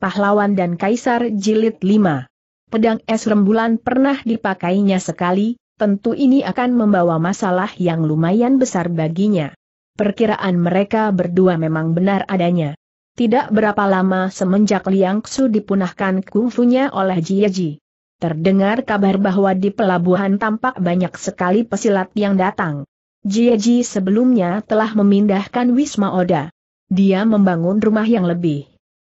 Pahlawan dan Kaisar Jilid 5. Pedang es rembulan pernah dipakainya sekali, tentu ini akan membawa masalah yang lumayan besar baginya. Perkiraan mereka berdua memang benar adanya. Tidak berapa lama semenjak Liang Xu dipunahkan kungfunya oleh Ji. Terdengar kabar bahwa di pelabuhan tampak banyak sekali pesilat yang datang. Ji sebelumnya telah memindahkan Wisma Oda. Dia membangun rumah yang lebih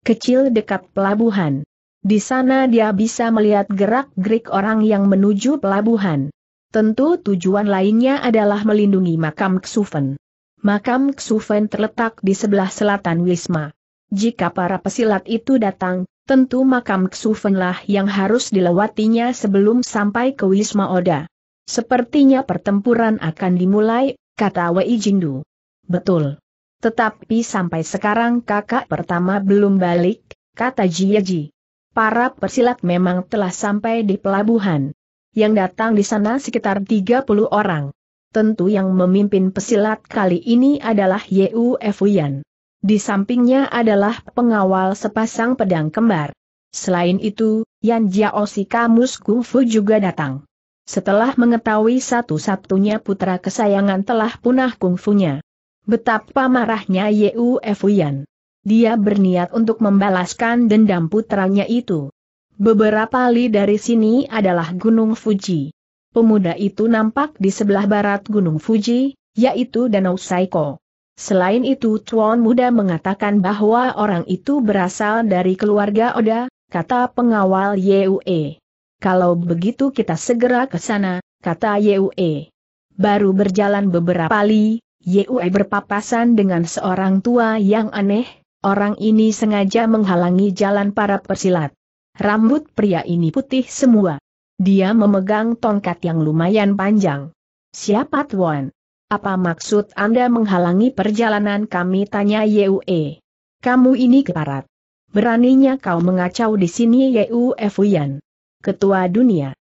kecil dekat pelabuhan. Di sana dia bisa melihat gerak-gerik orang yang menuju pelabuhan. Tentu tujuan lainnya adalah melindungi makam Ksuven. Makam Ksuven terletak di sebelah selatan Wisma. Jika para pesilat itu datang, tentu makam Ksuvenlah yang harus dilewatinya sebelum sampai ke Wisma Oda. Sepertinya pertempuran akan dimulai, kata Wei Jindu. Betul. Tetapi sampai sekarang kakak pertama belum balik, kata Jiaji. Para persilat memang telah sampai di pelabuhan. Yang datang di sana sekitar 30 orang. Tentu yang memimpin pesilat kali ini adalah Yeu Efuyan. Di sampingnya adalah pengawal sepasang pedang kembar. Selain itu, Yan Jiao si Kamus Fu juga datang. Setelah mengetahui satu-satunya putra kesayangan telah punah kungfunya. Betapa marahnya Yu Fuyan. Dia berniat untuk membalaskan dendam putranya itu. Beberapa li dari sini adalah Gunung Fuji. Pemuda itu nampak di sebelah barat Gunung Fuji, yaitu Danau Saiko. Selain itu Tuan Muda mengatakan bahwa orang itu berasal dari keluarga Oda, kata pengawal Yue. Kalau begitu kita segera ke sana, kata Yue. Baru berjalan beberapa li, Yue berpapasan dengan seorang tua yang aneh, orang ini sengaja menghalangi jalan para persilat. Rambut pria ini putih semua. Dia memegang tongkat yang lumayan panjang. Siapa Tuan? Apa maksud Anda menghalangi perjalanan kami? Tanya Yue. Kamu ini keparat. Beraninya kau mengacau di sini Yue Fuyan. Ketua dunia.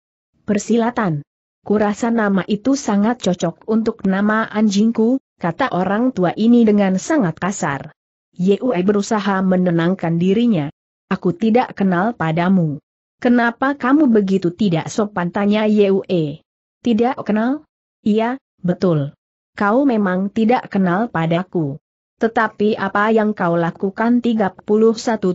Persilatan. Kurasa nama itu sangat cocok untuk nama anjingku, kata orang tua ini dengan sangat kasar. Yue berusaha menenangkan dirinya. Aku tidak kenal padamu. Kenapa kamu begitu tidak sopan tanya Yue? Tidak kenal? Iya, betul. Kau memang tidak kenal padaku. Tetapi apa yang kau lakukan 31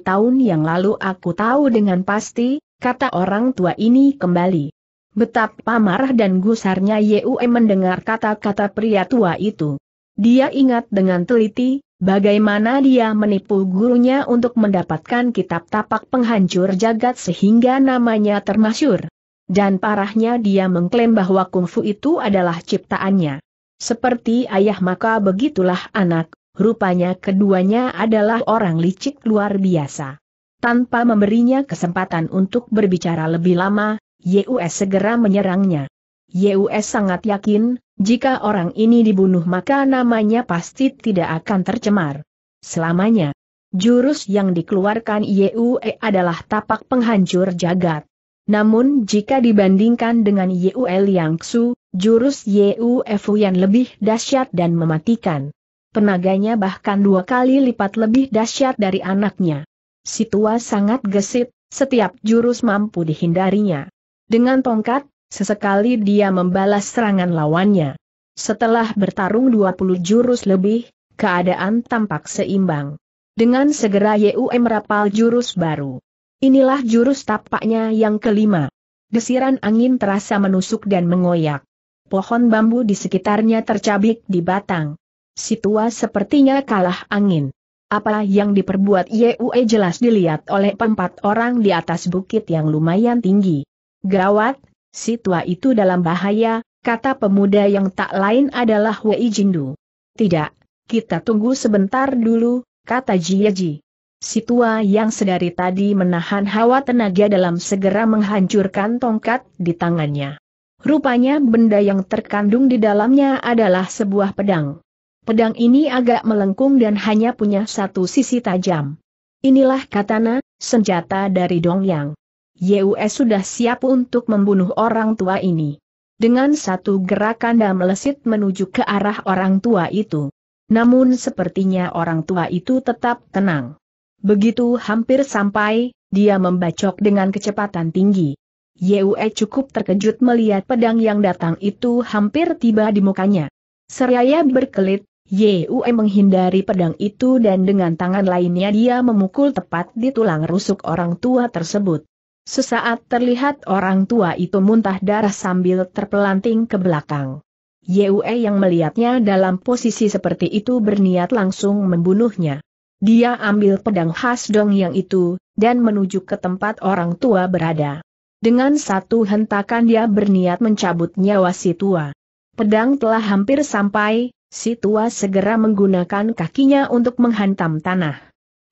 tahun yang lalu aku tahu dengan pasti, kata orang tua ini kembali. Betapa marah dan gusarnya Yue mendengar kata-kata pria tua itu. Dia ingat dengan teliti, bagaimana dia menipu gurunya untuk mendapatkan kitab tapak penghancur jagat sehingga namanya termasyur. Dan parahnya dia mengklaim bahwa kungfu itu adalah ciptaannya. Seperti ayah maka begitulah anak, rupanya keduanya adalah orang licik luar biasa. Tanpa memberinya kesempatan untuk berbicara lebih lama, Yus segera menyerangnya. Yus sangat yakin, jika orang ini dibunuh maka namanya pasti tidak akan tercemar. Selamanya. Jurus yang dikeluarkan Yue adalah tapak penghancur jagat. Namun jika dibandingkan dengan Yue Liang Xu, jurus Yue yang lebih dahsyat dan mematikan. Tenaganya bahkan dua kali lipat lebih dahsyat dari anaknya. Situa sangat gesit, setiap jurus mampu dihindarinya. Dengan tongkat, Sesekali dia membalas serangan lawannya. Setelah bertarung 20 jurus lebih, keadaan tampak seimbang. Dengan segera Yeu merapal jurus baru. Inilah jurus tapaknya yang kelima. Desiran angin terasa menusuk dan mengoyak. Pohon bambu di sekitarnya tercabik di batang. Situa sepertinya kalah angin. Apa yang diperbuat Yue jelas dilihat oleh empat orang di atas bukit yang lumayan tinggi. Gawat, Si tua itu dalam bahaya, kata pemuda yang tak lain adalah Wei Jindu. Tidak, kita tunggu sebentar dulu, kata Jiaji. Si tua yang sedari tadi menahan hawa tenaga dalam segera menghancurkan tongkat di tangannya. Rupanya benda yang terkandung di dalamnya adalah sebuah pedang. Pedang ini agak melengkung dan hanya punya satu sisi tajam. Inilah katana, senjata dari Dongyang. Yue sudah siap untuk membunuh orang tua ini. Dengan satu gerakan dan melesit menuju ke arah orang tua itu. Namun sepertinya orang tua itu tetap tenang. Begitu hampir sampai, dia membacok dengan kecepatan tinggi. Yue cukup terkejut melihat pedang yang datang itu hampir tiba di mukanya. Seraya berkelit, Yue menghindari pedang itu dan dengan tangan lainnya dia memukul tepat di tulang rusuk orang tua tersebut. Sesaat terlihat orang tua itu muntah darah sambil terpelanting ke belakang. Yue yang melihatnya dalam posisi seperti itu berniat langsung membunuhnya. Dia ambil pedang khas dong yang itu, dan menuju ke tempat orang tua berada. Dengan satu hentakan dia berniat mencabut nyawa si tua. Pedang telah hampir sampai, si tua segera menggunakan kakinya untuk menghantam tanah.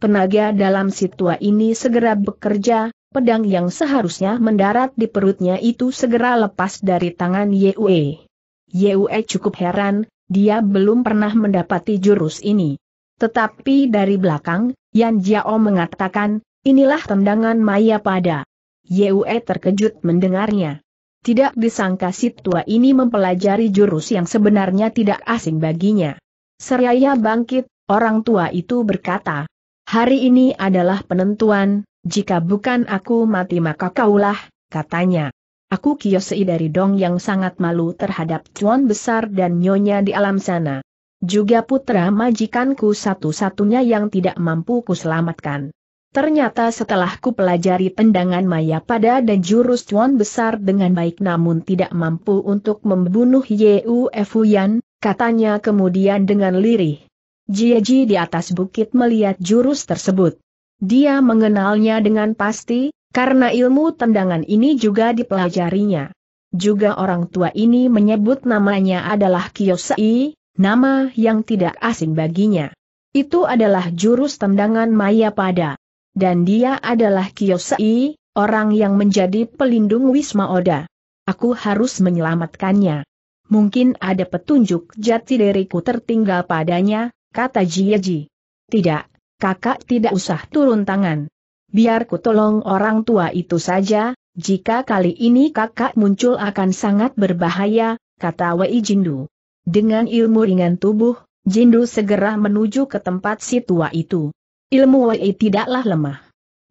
Tenaga dalam si tua ini segera bekerja, pedang yang seharusnya mendarat di perutnya itu segera lepas dari tangan Yue. Yue cukup heran, dia belum pernah mendapati jurus ini. Tetapi dari belakang, Yan Jiao mengatakan, inilah tendangan maya pada. Yue terkejut mendengarnya. Tidak disangka si tua ini mempelajari jurus yang sebenarnya tidak asing baginya. Seraya bangkit, orang tua itu berkata, hari ini adalah penentuan, jika bukan aku mati maka kaulah, katanya. Aku kiosei dari dong yang sangat malu terhadap cuan besar dan nyonya di alam sana. Juga putra majikanku satu-satunya yang tidak mampu kuselamatkan. Ternyata setelah ku pelajari tendangan maya pada dan jurus cuan besar dengan baik namun tidak mampu untuk membunuh Yeu Yan, katanya kemudian dengan lirih. Jieji di atas bukit melihat jurus tersebut. Dia mengenalnya dengan pasti, karena ilmu tendangan ini juga dipelajarinya. Juga orang tua ini menyebut namanya adalah Kiyosai, nama yang tidak asing baginya. Itu adalah jurus tendangan maya pada. Dan dia adalah Kiyosai, orang yang menjadi pelindung Wisma Oda. Aku harus menyelamatkannya. Mungkin ada petunjuk jati diriku tertinggal padanya, kata Jieji. Tidak, kakak tidak usah turun tangan. Biar ku tolong orang tua itu saja, jika kali ini kakak muncul akan sangat berbahaya, kata Wei Jindu. Dengan ilmu ringan tubuh, Jindu segera menuju ke tempat si tua itu. Ilmu Wei tidaklah lemah.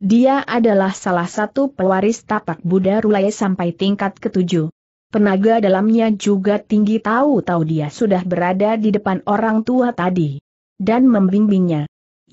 Dia adalah salah satu pewaris tapak Buddha Rulai sampai tingkat ketujuh. Penaga dalamnya juga tinggi tahu-tahu dia sudah berada di depan orang tua tadi. Dan membimbingnya.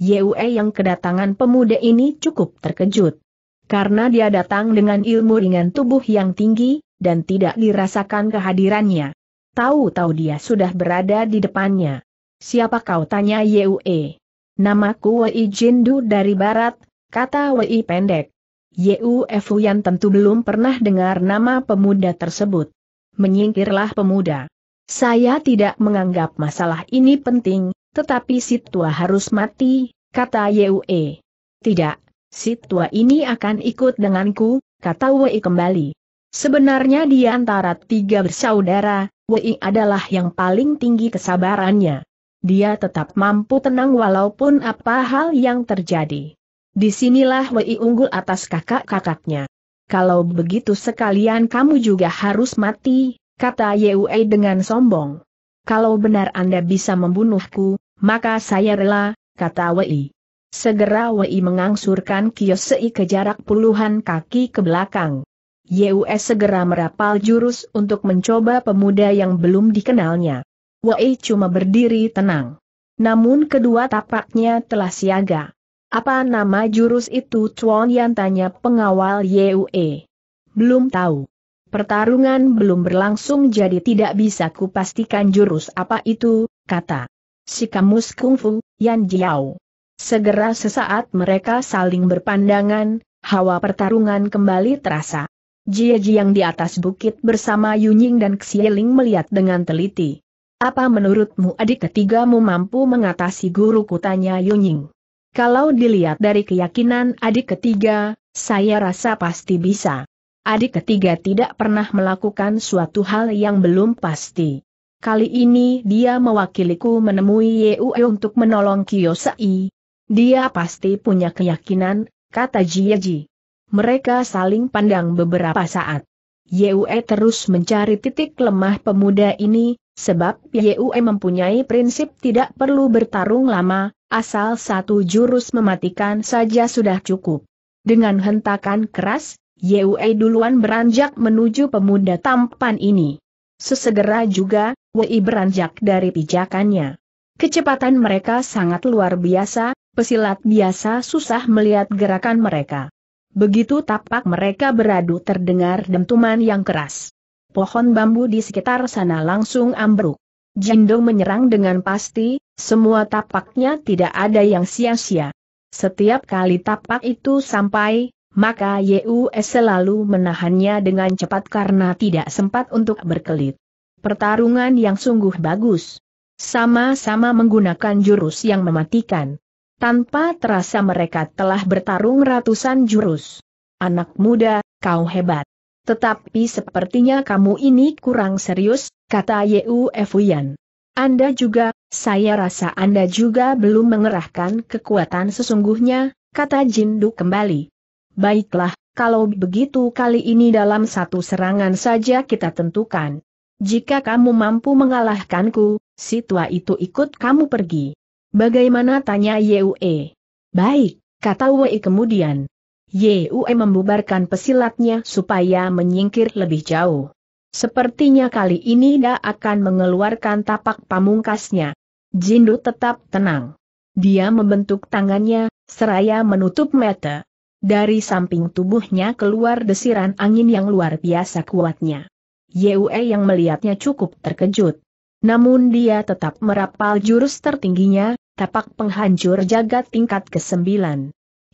Yue yang kedatangan pemuda ini cukup terkejut. Karena dia datang dengan ilmu ringan tubuh yang tinggi, dan tidak dirasakan kehadirannya. Tahu-tahu dia sudah berada di depannya. Siapa kau tanya Yue? Namaku Wei Jindu dari barat, kata Wei pendek. Yue Fu Fuyan tentu belum pernah dengar nama pemuda tersebut. Menyingkirlah pemuda. Saya tidak menganggap masalah ini penting, tetapi si tua harus mati, kata Yue. Tidak, si tua ini akan ikut denganku, kata Wei kembali. Sebenarnya di antara tiga bersaudara, Wei adalah yang paling tinggi kesabarannya. Dia tetap mampu tenang walaupun apa hal yang terjadi. Disinilah Wei unggul atas kakak-kakaknya. Kalau begitu sekalian kamu juga harus mati, kata Yue dengan sombong. Kalau benar Anda bisa membunuhku, maka saya rela, kata Wei. Segera Wei mengangsurkan kios ke jarak puluhan kaki ke belakang. Yue segera merapal jurus untuk mencoba pemuda yang belum dikenalnya. Wei cuma berdiri tenang. Namun kedua tapaknya telah siaga. Apa nama jurus itu Chuan yang tanya pengawal Yue. Belum tahu. Pertarungan belum berlangsung jadi tidak bisa kupastikan jurus apa itu, kata si kamus kungfu, Yan Jiao. Segera sesaat mereka saling berpandangan, hawa pertarungan kembali terasa. Jie Jiang di atas bukit bersama Yunying dan Xieling melihat dengan teliti. Apa menurutmu adik ketigamu mampu mengatasi guru kutanya Yunying? Kalau dilihat dari keyakinan adik ketiga, saya rasa pasti bisa. Adik ketiga tidak pernah melakukan suatu hal yang belum pasti. Kali ini dia mewakiliku menemui Yue untuk menolong Kiyosai. Dia pasti punya keyakinan, kata Jiaji. Mereka saling pandang beberapa saat. Yue terus mencari titik lemah pemuda ini, sebab Yue mempunyai prinsip tidak perlu bertarung lama, asal satu jurus mematikan saja sudah cukup. Dengan hentakan keras, Yue duluan beranjak menuju pemuda tampan ini. Sesegera juga, Wei beranjak dari pijakannya. Kecepatan mereka sangat luar biasa, pesilat biasa susah melihat gerakan mereka. Begitu tapak mereka beradu terdengar dentuman yang keras. Pohon bambu di sekitar sana langsung ambruk. Jindong menyerang dengan pasti, semua tapaknya tidak ada yang sia-sia. Setiap kali tapak itu sampai, maka Yus selalu menahannya dengan cepat karena tidak sempat untuk berkelit. Pertarungan yang sungguh bagus. Sama-sama menggunakan jurus yang mematikan. Tanpa terasa mereka telah bertarung ratusan jurus. Anak muda, kau hebat. Tetapi sepertinya kamu ini kurang serius, kata Yu Efuyan. Anda juga, saya rasa Anda juga belum mengerahkan kekuatan sesungguhnya, kata Jindu kembali. Baiklah, kalau begitu kali ini dalam satu serangan saja kita tentukan. Jika kamu mampu mengalahkanku, si tua itu ikut kamu pergi. Bagaimana tanya Yue? Baik, kata Wei kemudian. Yue membubarkan pesilatnya supaya menyingkir lebih jauh. Sepertinya kali ini dia akan mengeluarkan tapak pamungkasnya. Jindu tetap tenang. Dia membentuk tangannya, seraya menutup mata. Dari samping tubuhnya keluar desiran angin yang luar biasa kuatnya. Yue yang melihatnya cukup terkejut. Namun dia tetap merapal jurus tertingginya, tapak penghancur jagat tingkat ke-9.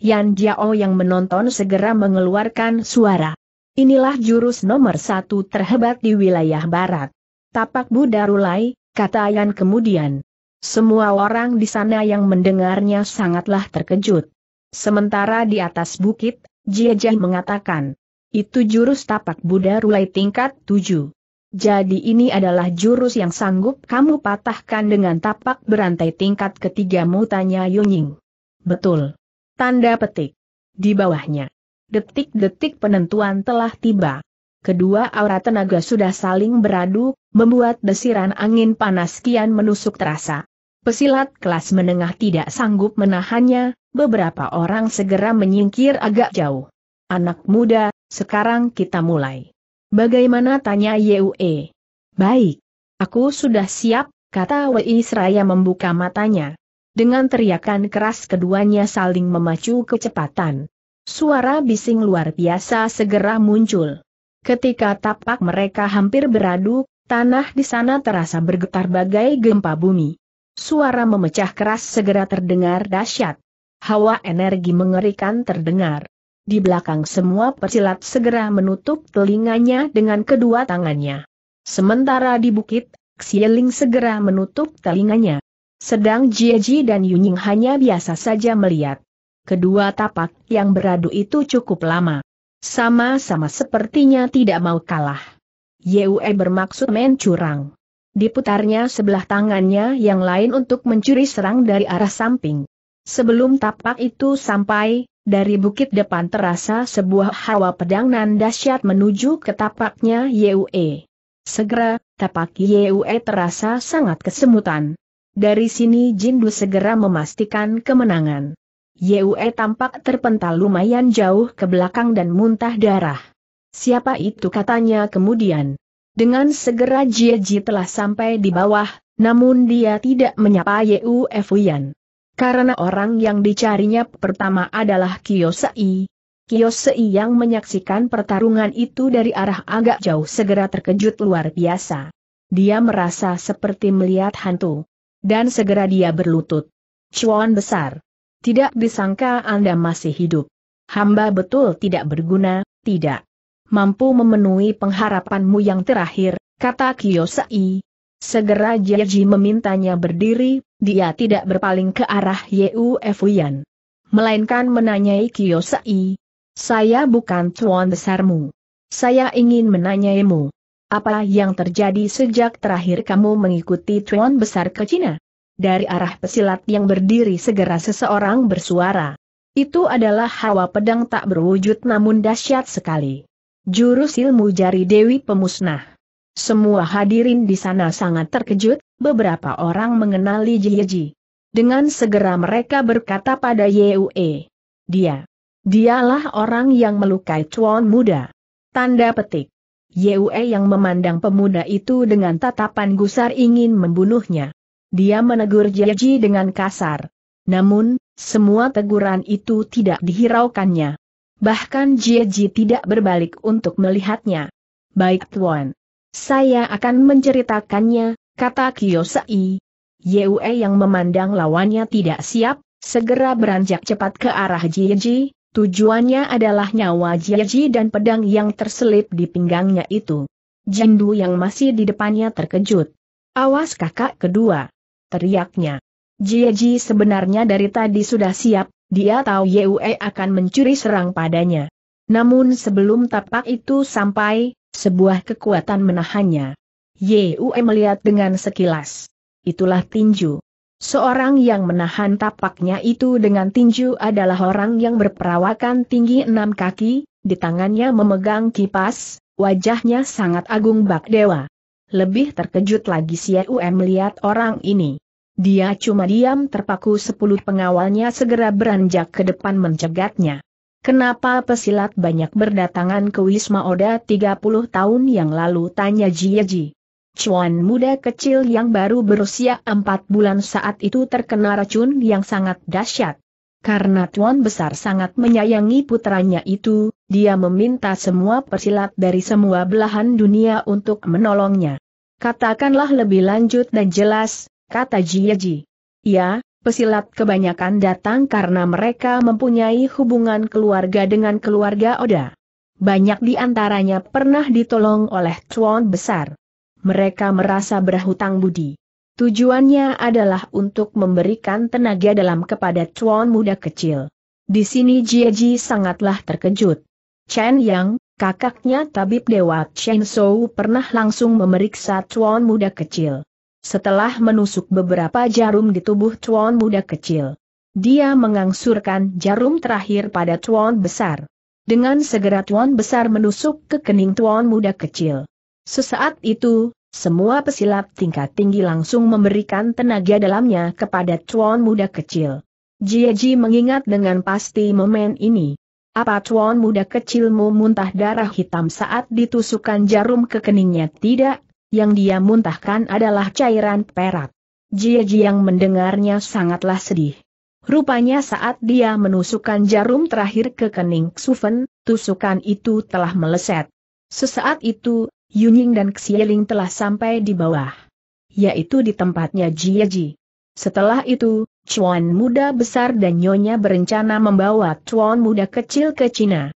Yan Jiao yang menonton segera mengeluarkan suara. Inilah jurus nomor satu terhebat di wilayah barat. Tapak Buddha Rulai, kata Yan kemudian. Semua orang di sana yang mendengarnya sangatlah terkejut. Sementara di atas bukit, Jiajah mengatakan, itu jurus tapak Buddha Rulai tingkat 7. Jadi ini adalah jurus yang sanggup kamu patahkan dengan tapak berantai tingkat ketiga mutanya tanya Yunying. Betul. Tanda petik. Di bawahnya. Detik-detik penentuan telah tiba. Kedua aura tenaga sudah saling beradu, membuat desiran angin panas kian menusuk terasa. Pesilat kelas menengah tidak sanggup menahannya, beberapa orang segera menyingkir agak jauh. Anak muda, sekarang kita mulai. Bagaimana tanya Yue? Baik. Aku sudah siap, kata Wei Seraya membuka matanya. Dengan teriakan keras keduanya saling memacu kecepatan. Suara bising luar biasa segera muncul. Ketika tapak mereka hampir beradu, tanah di sana terasa bergetar bagai gempa bumi. Suara memecah keras segera terdengar dahsyat. Hawa energi mengerikan terdengar. Di belakang semua persilat segera menutup telinganya dengan kedua tangannya. Sementara di bukit, Xieling segera menutup telinganya. Sedang Jieji dan Yunying hanya biasa saja melihat. Kedua tapak yang beradu itu cukup lama. Sama-sama sepertinya tidak mau kalah. Yue bermaksud main curang. Diputarnya sebelah tangannya yang lain untuk mencuri serang dari arah samping. Sebelum tapak itu sampai, dari bukit depan terasa sebuah hawa nan dahsyat menuju ke tapaknya Yue. Segera, tapak Yue terasa sangat kesemutan. Dari sini Jindu segera memastikan kemenangan. Yue tampak terpental lumayan jauh ke belakang dan muntah darah. Siapa itu katanya kemudian. Dengan segera Jieji telah sampai di bawah, namun dia tidak menyapa Yue Fuyan. Karena orang yang dicarinya pertama adalah Kiyosei. Kiyosei yang menyaksikan pertarungan itu dari arah agak jauh segera terkejut luar biasa. Dia merasa seperti melihat hantu. Dan segera dia berlutut. Cuan besar. Tidak disangka Anda masih hidup. Hamba betul tidak berguna, tidak. Mampu memenuhi pengharapanmu yang terakhir, kata Kiyosai, Segera Jieji memintanya berdiri, dia tidak berpaling ke arah Yuf Fuyan. Melainkan menanyai Sai. saya bukan tuan besarmu. Saya ingin menanyaimu. Apa yang terjadi sejak terakhir kamu mengikuti tuan besar ke Cina? Dari arah pesilat yang berdiri segera seseorang bersuara. Itu adalah hawa pedang tak berwujud namun dahsyat sekali. Jurus ilmu jari Dewi Pemusnah. Semua hadirin di sana sangat terkejut, beberapa orang mengenali Jieji. Dengan segera mereka berkata pada Yue. Dia. Dialah orang yang melukai Chuan muda. Tanda petik. Yue yang memandang pemuda itu dengan tatapan gusar ingin membunuhnya. Dia menegur Jieji dengan kasar. Namun, semua teguran itu tidak dihiraukannya. Bahkan Jieji tidak berbalik untuk melihatnya. Baik Tuan. Saya akan menceritakannya, kata Kiyosai. Yue yang memandang lawannya tidak siap, segera beranjak cepat ke arah Jieji, tujuannya adalah nyawa Jieji dan pedang yang terselip di pinggangnya itu. Jindu yang masih di depannya terkejut. Awas kakak kedua. Teriaknya. Jieji sebenarnya dari tadi sudah siap, dia tahu Yue akan mencuri serang padanya. Namun sebelum tapak itu sampai, sebuah kekuatan menahannya. Yue melihat dengan sekilas. Itulah tinju. Seorang yang menahan tapaknya itu dengan tinju adalah orang yang berperawakan tinggi enam kaki, di tangannya memegang kipas, wajahnya sangat agung bak dewa. Lebih terkejut lagi si M melihat orang ini. Dia cuma diam terpaku sepuluh pengawalnya segera beranjak ke depan mencegatnya. Kenapa pesilat banyak berdatangan ke Wisma Oda 30 tahun yang lalu tanya Jie Ji. Cuan muda kecil yang baru berusia 4 bulan saat itu terkena racun yang sangat dahsyat. Karena Tuan Besar sangat menyayangi putranya itu, dia meminta semua pesilat dari semua belahan dunia untuk menolongnya. Katakanlah lebih lanjut dan jelas, kata Jieji. Ya, Pesilat kebanyakan datang karena mereka mempunyai hubungan keluarga dengan keluarga Oda. Banyak di antaranya pernah ditolong oleh Chuan besar. Mereka merasa berhutang budi. Tujuannya adalah untuk memberikan tenaga dalam kepada Chuan muda kecil. Di sini Ji sangatlah terkejut. Chen Yang, kakaknya tabib Dewa Chen Shou pernah langsung memeriksa Chuan muda kecil. Setelah menusuk beberapa jarum di tubuh Chuan muda kecil, dia mengangsurkan jarum terakhir pada Chuan besar. Dengan segera Chuan besar menusuk ke kening Chuan muda kecil. Sesaat itu, semua pesilat tingkat tinggi langsung memberikan tenaga dalamnya kepada Chuan muda kecil. Jieji mengingat dengan pasti momen ini. Apa Chuan muda kecilmu muntah darah hitam saat ditusukkan jarum ke keningnya tidak? yang dia muntahkan adalah cairan perak. Jie Jiang mendengarnya sangatlah sedih. Rupanya saat dia menusukkan jarum terakhir ke kening Xufen, tusukan itu telah meleset. Sesaat itu, Yuning dan Xieling telah sampai di bawah. Yaitu di tempatnya Jie Ji. Setelah itu, Chuan muda besar dan nyonya berencana membawa Chuan muda kecil ke Cina.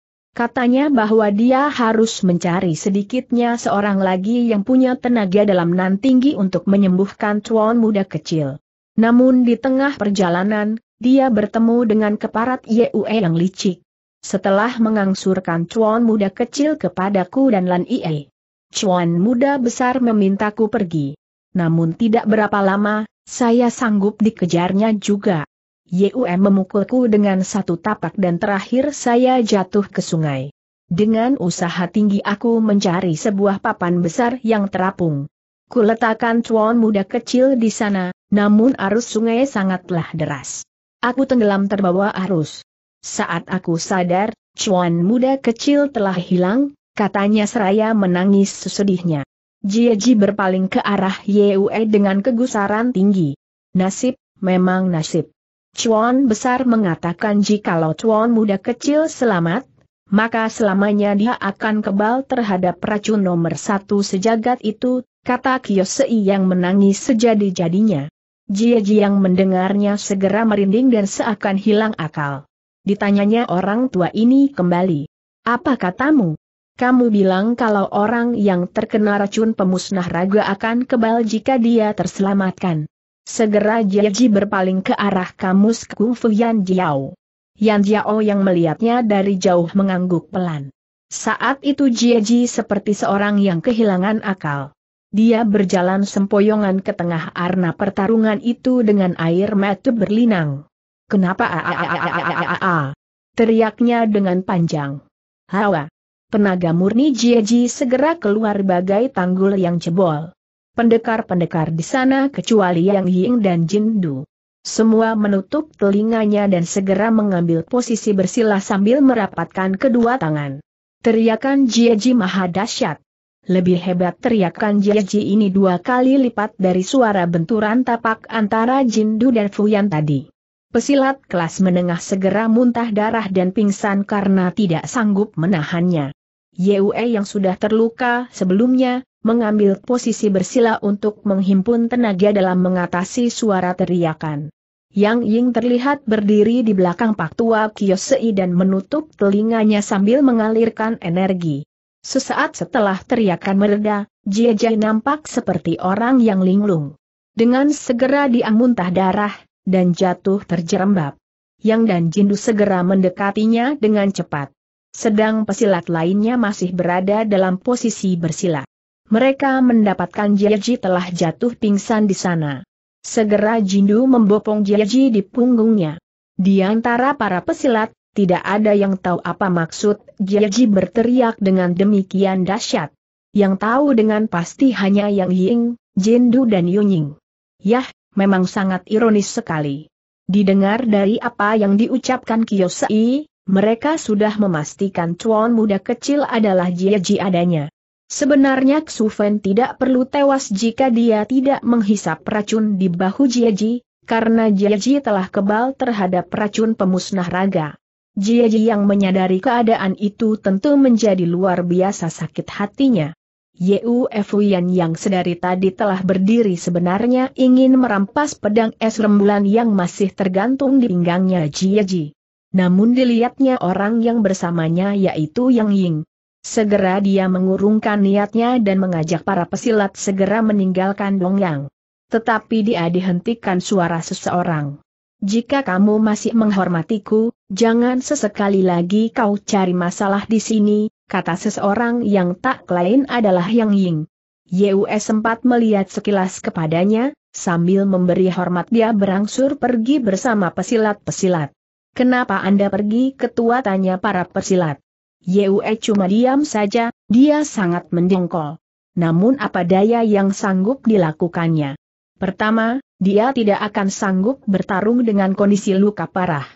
Katanya bahwa dia harus mencari sedikitnya seorang lagi yang punya tenaga dalam nan tinggi untuk menyembuhkan tuan muda kecil. Namun di tengah perjalanan, dia bertemu dengan keparat Yue yang licik. Setelah mengangsurkan cuan muda kecil kepadaku dan Lan Ie, cuan muda besar memintaku pergi. Namun tidak berapa lama, saya sanggup dikejarnya juga. Yum memukulku dengan satu tapak dan terakhir saya jatuh ke sungai. Dengan usaha tinggi aku mencari sebuah papan besar yang terapung. Kuletakkan cuan muda kecil di sana, namun arus sungai sangatlah deras. Aku tenggelam terbawa arus. Saat aku sadar, cuan muda kecil telah hilang, katanya seraya menangis sesedihnya. Jieji berpaling ke arah Yue dengan kegusaran tinggi. Nasib, memang nasib. Chuan besar mengatakan jikalau Chuan muda kecil selamat, maka selamanya dia akan kebal terhadap racun nomor satu sejagat itu, kata Kiyosei yang menangis sejadi-jadinya. Jiaji yang mendengarnya segera merinding dan seakan hilang akal. Ditanyanya orang tua ini kembali. Apa katamu? Kamu bilang kalau orang yang terkena racun pemusnah raga akan kebal jika dia terselamatkan. Segera Jiaji berpaling ke arah kamus kungfu Yan Jiao. Yan Jiao yang melihatnya dari jauh mengangguk pelan. Saat itu Jiaji seperti seorang yang kehilangan akal. Dia berjalan sempoyongan ke tengah arena pertarungan itu dengan air mata berlinang. Kenapa a Teriaknya dengan panjang. Hawa. Tenaga murni Jiaji segera keluar bagai tanggul yang jebol pendekar-pendekar di sana kecuali Yang Ying dan Jin Du. Semua menutup telinganya dan segera mengambil posisi bersila sambil merapatkan kedua tangan. Teriakan Jieji maha dahsyat. Lebih hebat teriakan Jieji ini dua kali lipat dari suara benturan tapak antara Jin Du dan Fuyan tadi. Pesilat kelas menengah segera muntah darah dan pingsan karena tidak sanggup menahannya. Yue yang sudah terluka sebelumnya, mengambil posisi bersila untuk menghimpun tenaga dalam mengatasi suara teriakan. Yang Ying terlihat berdiri di belakang Pak Tua Kiyosei dan menutup telinganya sambil mengalirkan energi. Sesaat setelah teriakan mereda, Jie Jie nampak seperti orang yang linglung. Dengan segera diamuntah darah, dan jatuh terjerembab. Yang dan Jindu segera mendekatinya dengan cepat. Sedang pesilat lainnya masih berada dalam posisi bersila. Mereka mendapatkan Jiaji telah jatuh pingsan di sana. Segera Jindu membopong Jiaji di punggungnya. Di antara para pesilat, tidak ada yang tahu apa maksud Jiaji berteriak dengan demikian dahsyat. Yang tahu dengan pasti hanya Yang Ying, Jindu dan Yunying. Yah, memang sangat ironis sekali. Didengar dari apa yang diucapkan Kiyosai, mereka sudah memastikan cuan muda kecil adalah Jiaji adanya. Sebenarnya Xufen tidak perlu tewas jika dia tidak menghisap racun di bahu Jieji, karena Jieji telah kebal terhadap racun pemusnah raga. Jieji yang menyadari keadaan itu tentu menjadi luar biasa sakit hatinya. Yu Fuyan yang sedari tadi telah berdiri sebenarnya ingin merampas pedang es rembulan yang masih tergantung di pinggangnya Jieji. Namun dilihatnya orang yang bersamanya yaitu Yang Ying, Segera dia mengurungkan niatnya dan mengajak para pesilat segera meninggalkan Dongyang. Tetapi dia dihentikan suara seseorang. Jika kamu masih menghormatiku, jangan sesekali lagi kau cari masalah di sini, kata seseorang yang tak lain adalah Yang Ying. Yus sempat melihat sekilas kepadanya, sambil memberi hormat dia berangsur pergi bersama pesilat-pesilat. Kenapa Anda pergi ketua tanya para pesilat. Yue eh cuma diam saja, dia sangat mendengkol. Namun apa daya yang sanggup dilakukannya? Pertama, dia tidak akan sanggup bertarung dengan kondisi luka parah.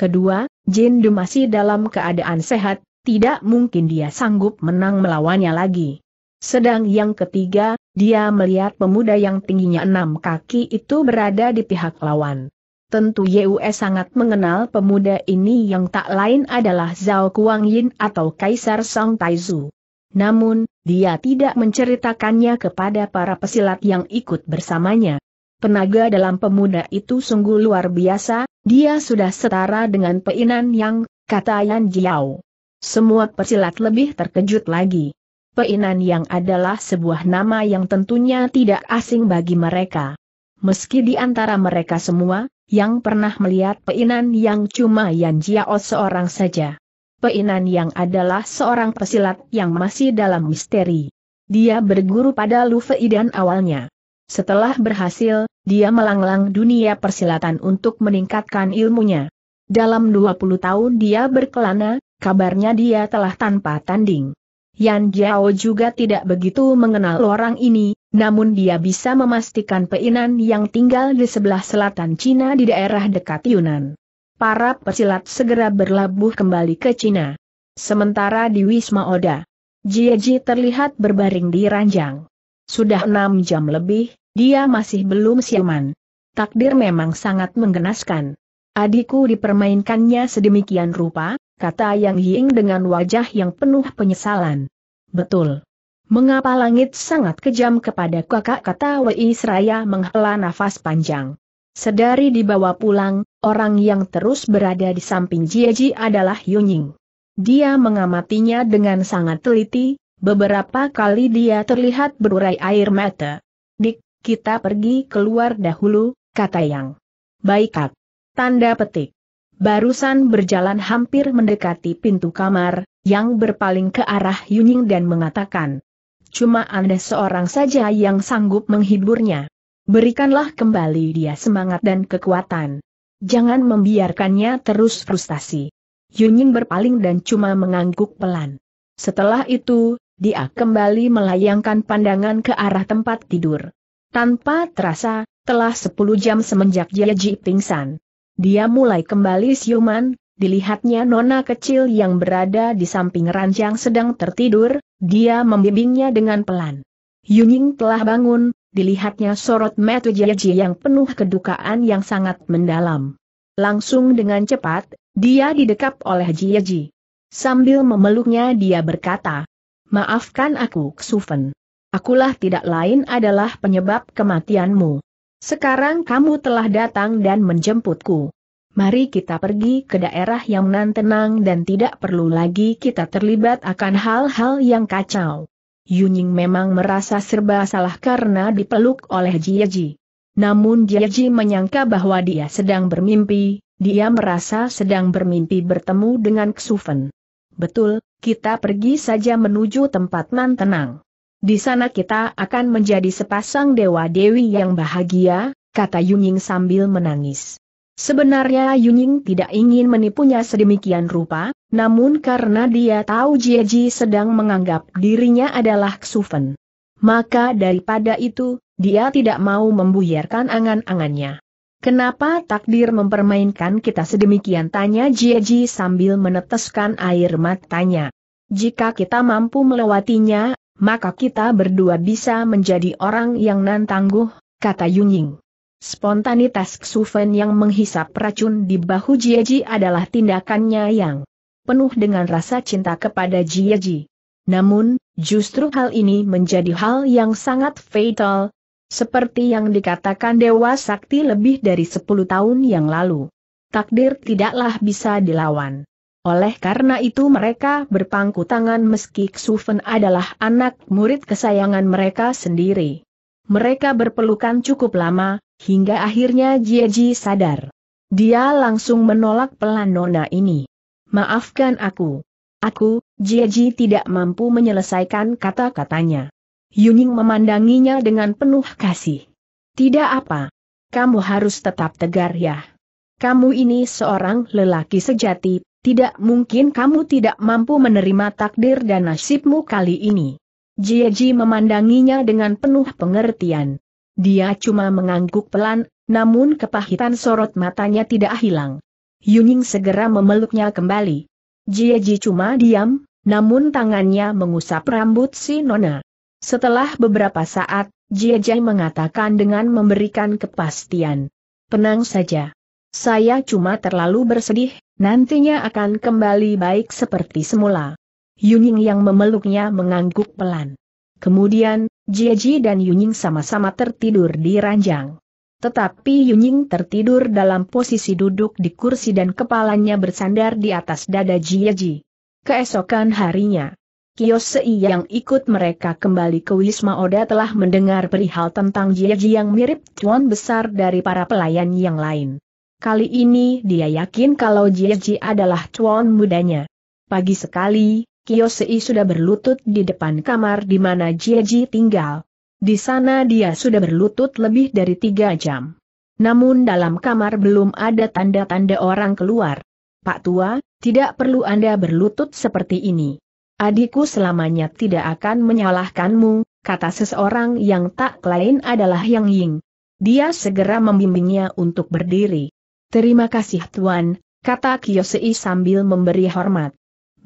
Kedua, Jin Du masih dalam keadaan sehat, tidak mungkin dia sanggup menang melawannya lagi. Sedang yang ketiga, dia melihat pemuda yang tingginya enam kaki itu berada di pihak lawan. Tentu Yue sangat mengenal pemuda ini yang tak lain adalah Zhao Kuang atau Kaisar Song Taizu. Namun, dia tidak menceritakannya kepada para pesilat yang ikut bersamanya. Penaga dalam pemuda itu sungguh luar biasa, dia sudah setara dengan peinan yang, kata Yan Jiao. Semua pesilat lebih terkejut lagi. Peinan yang adalah sebuah nama yang tentunya tidak asing bagi mereka. Meski di antara mereka semua, yang pernah melihat Peinan yang cuma Yan Jiao seorang saja. Peinan yang adalah seorang pesilat yang masih dalam misteri. Dia berguru pada Lu Fei dan awalnya. Setelah berhasil, dia melanglang dunia persilatan untuk meningkatkan ilmunya. Dalam 20 tahun dia berkelana, kabarnya dia telah tanpa tanding. Yan Jiao juga tidak begitu mengenal orang ini, namun dia bisa memastikan peinan yang tinggal di sebelah selatan Cina di daerah dekat Yunan. Para pesilat segera berlabuh kembali ke Cina. Sementara di Wisma Oda, Jieji terlihat berbaring di ranjang. Sudah enam jam lebih, dia masih belum siuman. Takdir memang sangat menggenaskan. Adikku dipermainkannya sedemikian rupa, kata Yang Ying dengan wajah yang penuh penyesalan. Betul. Mengapa langit sangat kejam kepada kakak kata Wei Seraya menghela nafas panjang. Sedari dibawa pulang, orang yang terus berada di samping Jieji adalah Yunying. Dia mengamatinya dengan sangat teliti, beberapa kali dia terlihat berurai air mata. Dik, kita pergi keluar dahulu, kata Yang. Baik Tanda petik. Barusan berjalan hampir mendekati pintu kamar, Yang berpaling ke arah Yunying dan mengatakan, Cuma Anda seorang saja yang sanggup menghiburnya. Berikanlah kembali dia semangat dan kekuatan. Jangan membiarkannya terus frustasi. Yunying berpaling dan cuma mengangguk pelan. Setelah itu, dia kembali melayangkan pandangan ke arah tempat tidur. Tanpa terasa, telah 10 jam semenjak dia Ji pingsan. Dia mulai kembali siuman, Dilihatnya nona kecil yang berada di samping ranjang sedang tertidur, dia membimbingnya dengan pelan. Yuning telah bangun, dilihatnya sorot mata Jiaji yang penuh kedukaan yang sangat mendalam. Langsung dengan cepat, dia didekap oleh Jiaji. Sambil memeluknya dia berkata, Maafkan aku, Ksufen. Akulah tidak lain adalah penyebab kematianmu. Sekarang kamu telah datang dan menjemputku. Mari kita pergi ke daerah yang nan tenang dan tidak perlu lagi kita terlibat akan hal-hal yang kacau. Yunying memang merasa serba salah karena dipeluk oleh Jieji. Namun Jieji menyangka bahwa dia sedang bermimpi, dia merasa sedang bermimpi bertemu dengan Xufen. Betul, kita pergi saja menuju tempat nan tenang. Di sana kita akan menjadi sepasang dewa-dewi yang bahagia, kata Yunying sambil menangis. Sebenarnya Yunying tidak ingin menipunya sedemikian rupa, namun karena dia tahu Jieji sedang menganggap dirinya adalah Xufen. Maka daripada itu, dia tidak mau membuyarkan angan-angannya. Kenapa takdir mempermainkan kita sedemikian tanya Jieji sambil meneteskan air matanya. Jika kita mampu melewatinya, maka kita berdua bisa menjadi orang yang nan tangguh, kata Yunying spontanitas Xufen yang menghisap racun di bahu Jieji adalah tindakannya yang penuh dengan rasa cinta kepada Jieji. Namun, justru hal ini menjadi hal yang sangat fatal, seperti yang dikatakan Dewa Sakti lebih dari 10 tahun yang lalu. Takdir tidaklah bisa dilawan. Oleh karena itu mereka berpangku tangan meski Xufen adalah anak murid kesayangan mereka sendiri. Mereka berpelukan cukup lama, hingga akhirnya Jieji sadar. Dia langsung menolak pelan nona ini. Maafkan aku. Aku, Jieji tidak mampu menyelesaikan kata-katanya. Yuning memandanginya dengan penuh kasih. Tidak apa. Kamu harus tetap tegar ya. Kamu ini seorang lelaki sejati, tidak mungkin kamu tidak mampu menerima takdir dan nasibmu kali ini. Jieji memandanginya dengan penuh pengertian. Dia cuma mengangguk pelan, namun kepahitan sorot matanya tidak hilang. Yuning segera memeluknya kembali. Jieji cuma diam, namun tangannya mengusap rambut si Nona. Setelah beberapa saat, Jiajai mengatakan dengan memberikan kepastian. Tenang saja. Saya cuma terlalu bersedih, nantinya akan kembali baik seperti semula. Yuning yang memeluknya mengangguk pelan. Kemudian, Jieji dan Yuning sama-sama tertidur di ranjang. Tetapi Yuning tertidur dalam posisi duduk di kursi dan kepalanya bersandar di atas dada Jieji. Keesokan harinya, Kiyosei yang ikut mereka kembali ke Wisma Oda telah mendengar perihal tentang Jieji yang mirip cuan besar dari para pelayan yang lain. Kali ini dia yakin kalau Jieji adalah cuan mudanya. Pagi sekali, Kiosei sudah berlutut di depan kamar di mana Jieji tinggal. Di sana dia sudah berlutut lebih dari tiga jam. Namun dalam kamar belum ada tanda-tanda orang keluar. Pak Tua, tidak perlu Anda berlutut seperti ini. Adikku selamanya tidak akan menyalahkanmu, kata seseorang yang tak lain adalah Yang Ying. Dia segera membimbingnya untuk berdiri. Terima kasih Tuan, kata Kiosei sambil memberi hormat.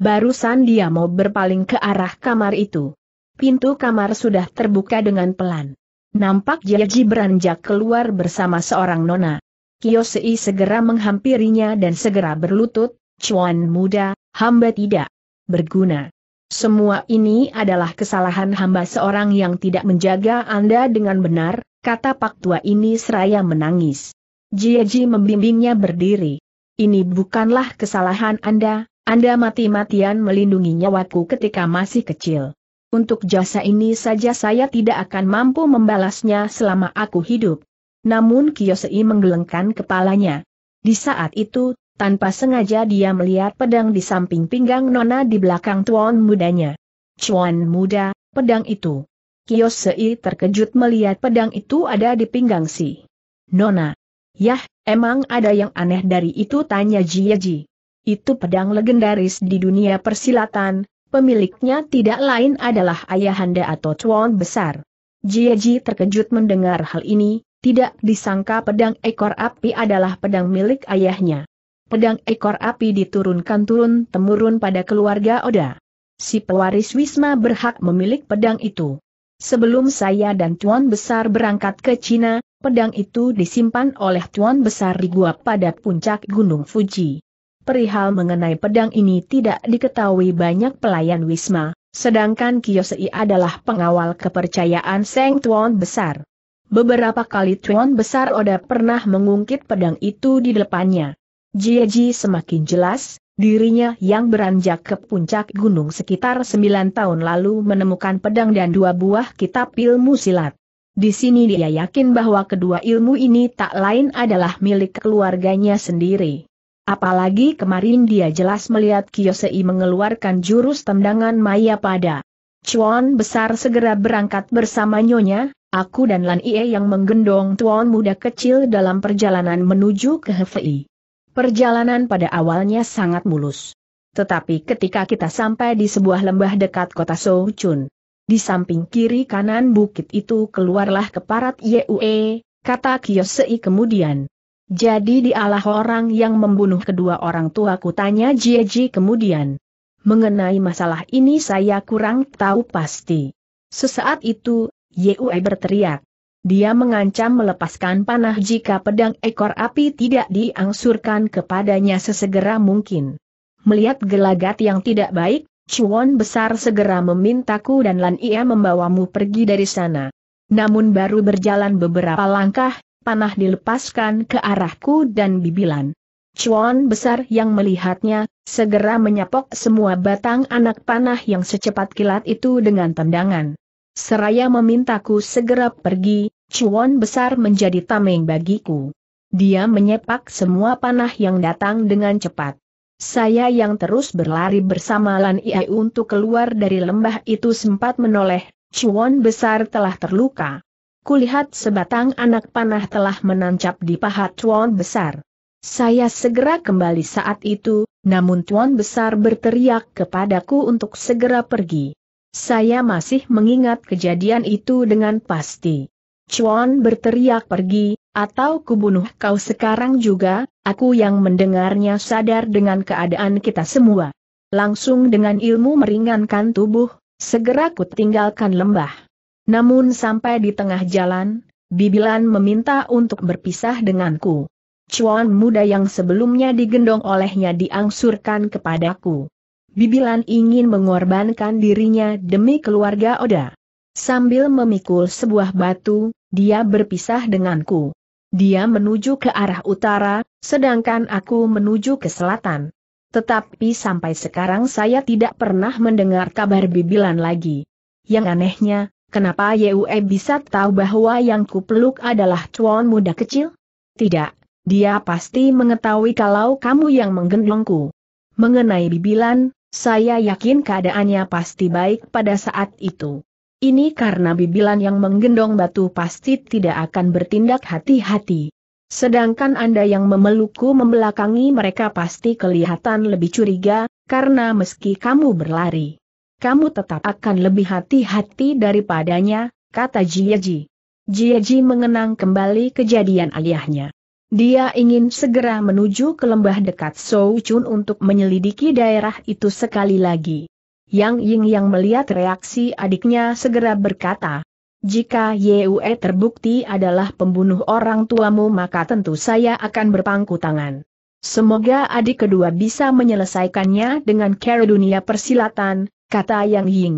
Barusan dia mau berpaling ke arah kamar itu. Pintu kamar sudah terbuka dengan pelan. Nampak Jiaji beranjak keluar bersama seorang nona. Kiosei segera menghampirinya dan segera berlutut, Cuan muda, hamba tidak berguna. Semua ini adalah kesalahan hamba seorang yang tidak menjaga Anda dengan benar, kata Pak Tua ini seraya menangis. Jiaji membimbingnya berdiri. Ini bukanlah kesalahan Anda, anda mati-matian melindungi nyawaku ketika masih kecil. Untuk jasa ini saja saya tidak akan mampu membalasnya selama aku hidup. Namun Kiyosei menggelengkan kepalanya. Di saat itu, tanpa sengaja dia melihat pedang di samping pinggang Nona di belakang tuan mudanya. Tuan muda, pedang itu. Kiyosei terkejut melihat pedang itu ada di pinggang si. Nona. Yah, emang ada yang aneh dari itu tanya Jieji. Itu pedang legendaris di dunia persilatan, pemiliknya tidak lain adalah ayahanda atau cuan besar. Jieji terkejut mendengar hal ini, tidak disangka pedang ekor api adalah pedang milik ayahnya. Pedang ekor api diturunkan turun-temurun pada keluarga Oda. Si pewaris Wisma berhak memilik pedang itu. Sebelum saya dan Tuan Besar berangkat ke Cina, pedang itu disimpan oleh Tuan Besar di gua pada puncak Gunung Fuji perihal mengenai pedang ini tidak diketahui banyak pelayan Wisma, sedangkan Kiyosei adalah pengawal kepercayaan Seng Tuan Besar. Beberapa kali Tuan Besar Oda pernah mengungkit pedang itu di depannya. Jieji semakin jelas, dirinya yang beranjak ke puncak gunung sekitar 9 tahun lalu menemukan pedang dan dua buah kitab ilmu silat. Di sini dia yakin bahwa kedua ilmu ini tak lain adalah milik keluarganya sendiri. Apalagi kemarin dia jelas melihat Kiyosei mengeluarkan jurus tendangan maya pada Chuan besar segera berangkat bersama nyonya, aku dan Lan Ie yang menggendong tuan muda kecil dalam perjalanan menuju ke Hefei. Perjalanan pada awalnya sangat mulus. Tetapi ketika kita sampai di sebuah lembah dekat kota Souchun, di samping kiri kanan bukit itu keluarlah keparat Yue, kata Kiyosei kemudian. Jadi dialah orang yang membunuh kedua orang tuaku tanya Jieji kemudian. Mengenai masalah ini saya kurang tahu pasti. Sesaat itu, Yue berteriak. Dia mengancam melepaskan panah jika pedang ekor api tidak diangsurkan kepadanya sesegera mungkin. Melihat gelagat yang tidak baik, Chuan besar segera memintaku dan Lan Ia membawamu pergi dari sana. Namun baru berjalan beberapa langkah, panah dilepaskan ke arahku dan bibilan. Cuan besar yang melihatnya, segera menyapok semua batang anak panah yang secepat kilat itu dengan tendangan. Seraya memintaku segera pergi, cuan besar menjadi tameng bagiku. Dia menyepak semua panah yang datang dengan cepat. Saya yang terus berlari bersama Lan Iai untuk keluar dari lembah itu sempat menoleh, cuan besar telah terluka kulihat sebatang anak panah telah menancap di paha Tuan Besar. Saya segera kembali saat itu, namun Tuan Besar berteriak kepadaku untuk segera pergi. Saya masih mengingat kejadian itu dengan pasti. Chuan berteriak pergi, atau kubunuh kau sekarang juga, aku yang mendengarnya sadar dengan keadaan kita semua. Langsung dengan ilmu meringankan tubuh, segera ku tinggalkan lembah. Namun sampai di tengah jalan, Bibilan meminta untuk berpisah denganku. Cuan muda yang sebelumnya digendong olehnya diangsurkan kepadaku. Bibilan ingin mengorbankan dirinya demi keluarga Oda. Sambil memikul sebuah batu, dia berpisah denganku. Dia menuju ke arah utara, sedangkan aku menuju ke selatan. Tetapi sampai sekarang saya tidak pernah mendengar kabar Bibilan lagi. Yang anehnya, Kenapa Yue bisa tahu bahwa yang kupeluk adalah cuan muda kecil? Tidak, dia pasti mengetahui kalau kamu yang menggendongku. Mengenai bibilan, saya yakin keadaannya pasti baik pada saat itu. Ini karena bibilan yang menggendong batu pasti tidak akan bertindak hati-hati. Sedangkan Anda yang memelukku membelakangi mereka pasti kelihatan lebih curiga, karena meski kamu berlari kamu tetap akan lebih hati-hati daripadanya, kata Jieji. Jieji mengenang kembali kejadian ayahnya. Dia ingin segera menuju ke lembah dekat Sou Chun untuk menyelidiki daerah itu sekali lagi. Yang Ying yang melihat reaksi adiknya segera berkata, jika Yue terbukti adalah pembunuh orang tuamu maka tentu saya akan berpangku tangan. Semoga adik kedua bisa menyelesaikannya dengan cara dunia persilatan, kata Yang Ying.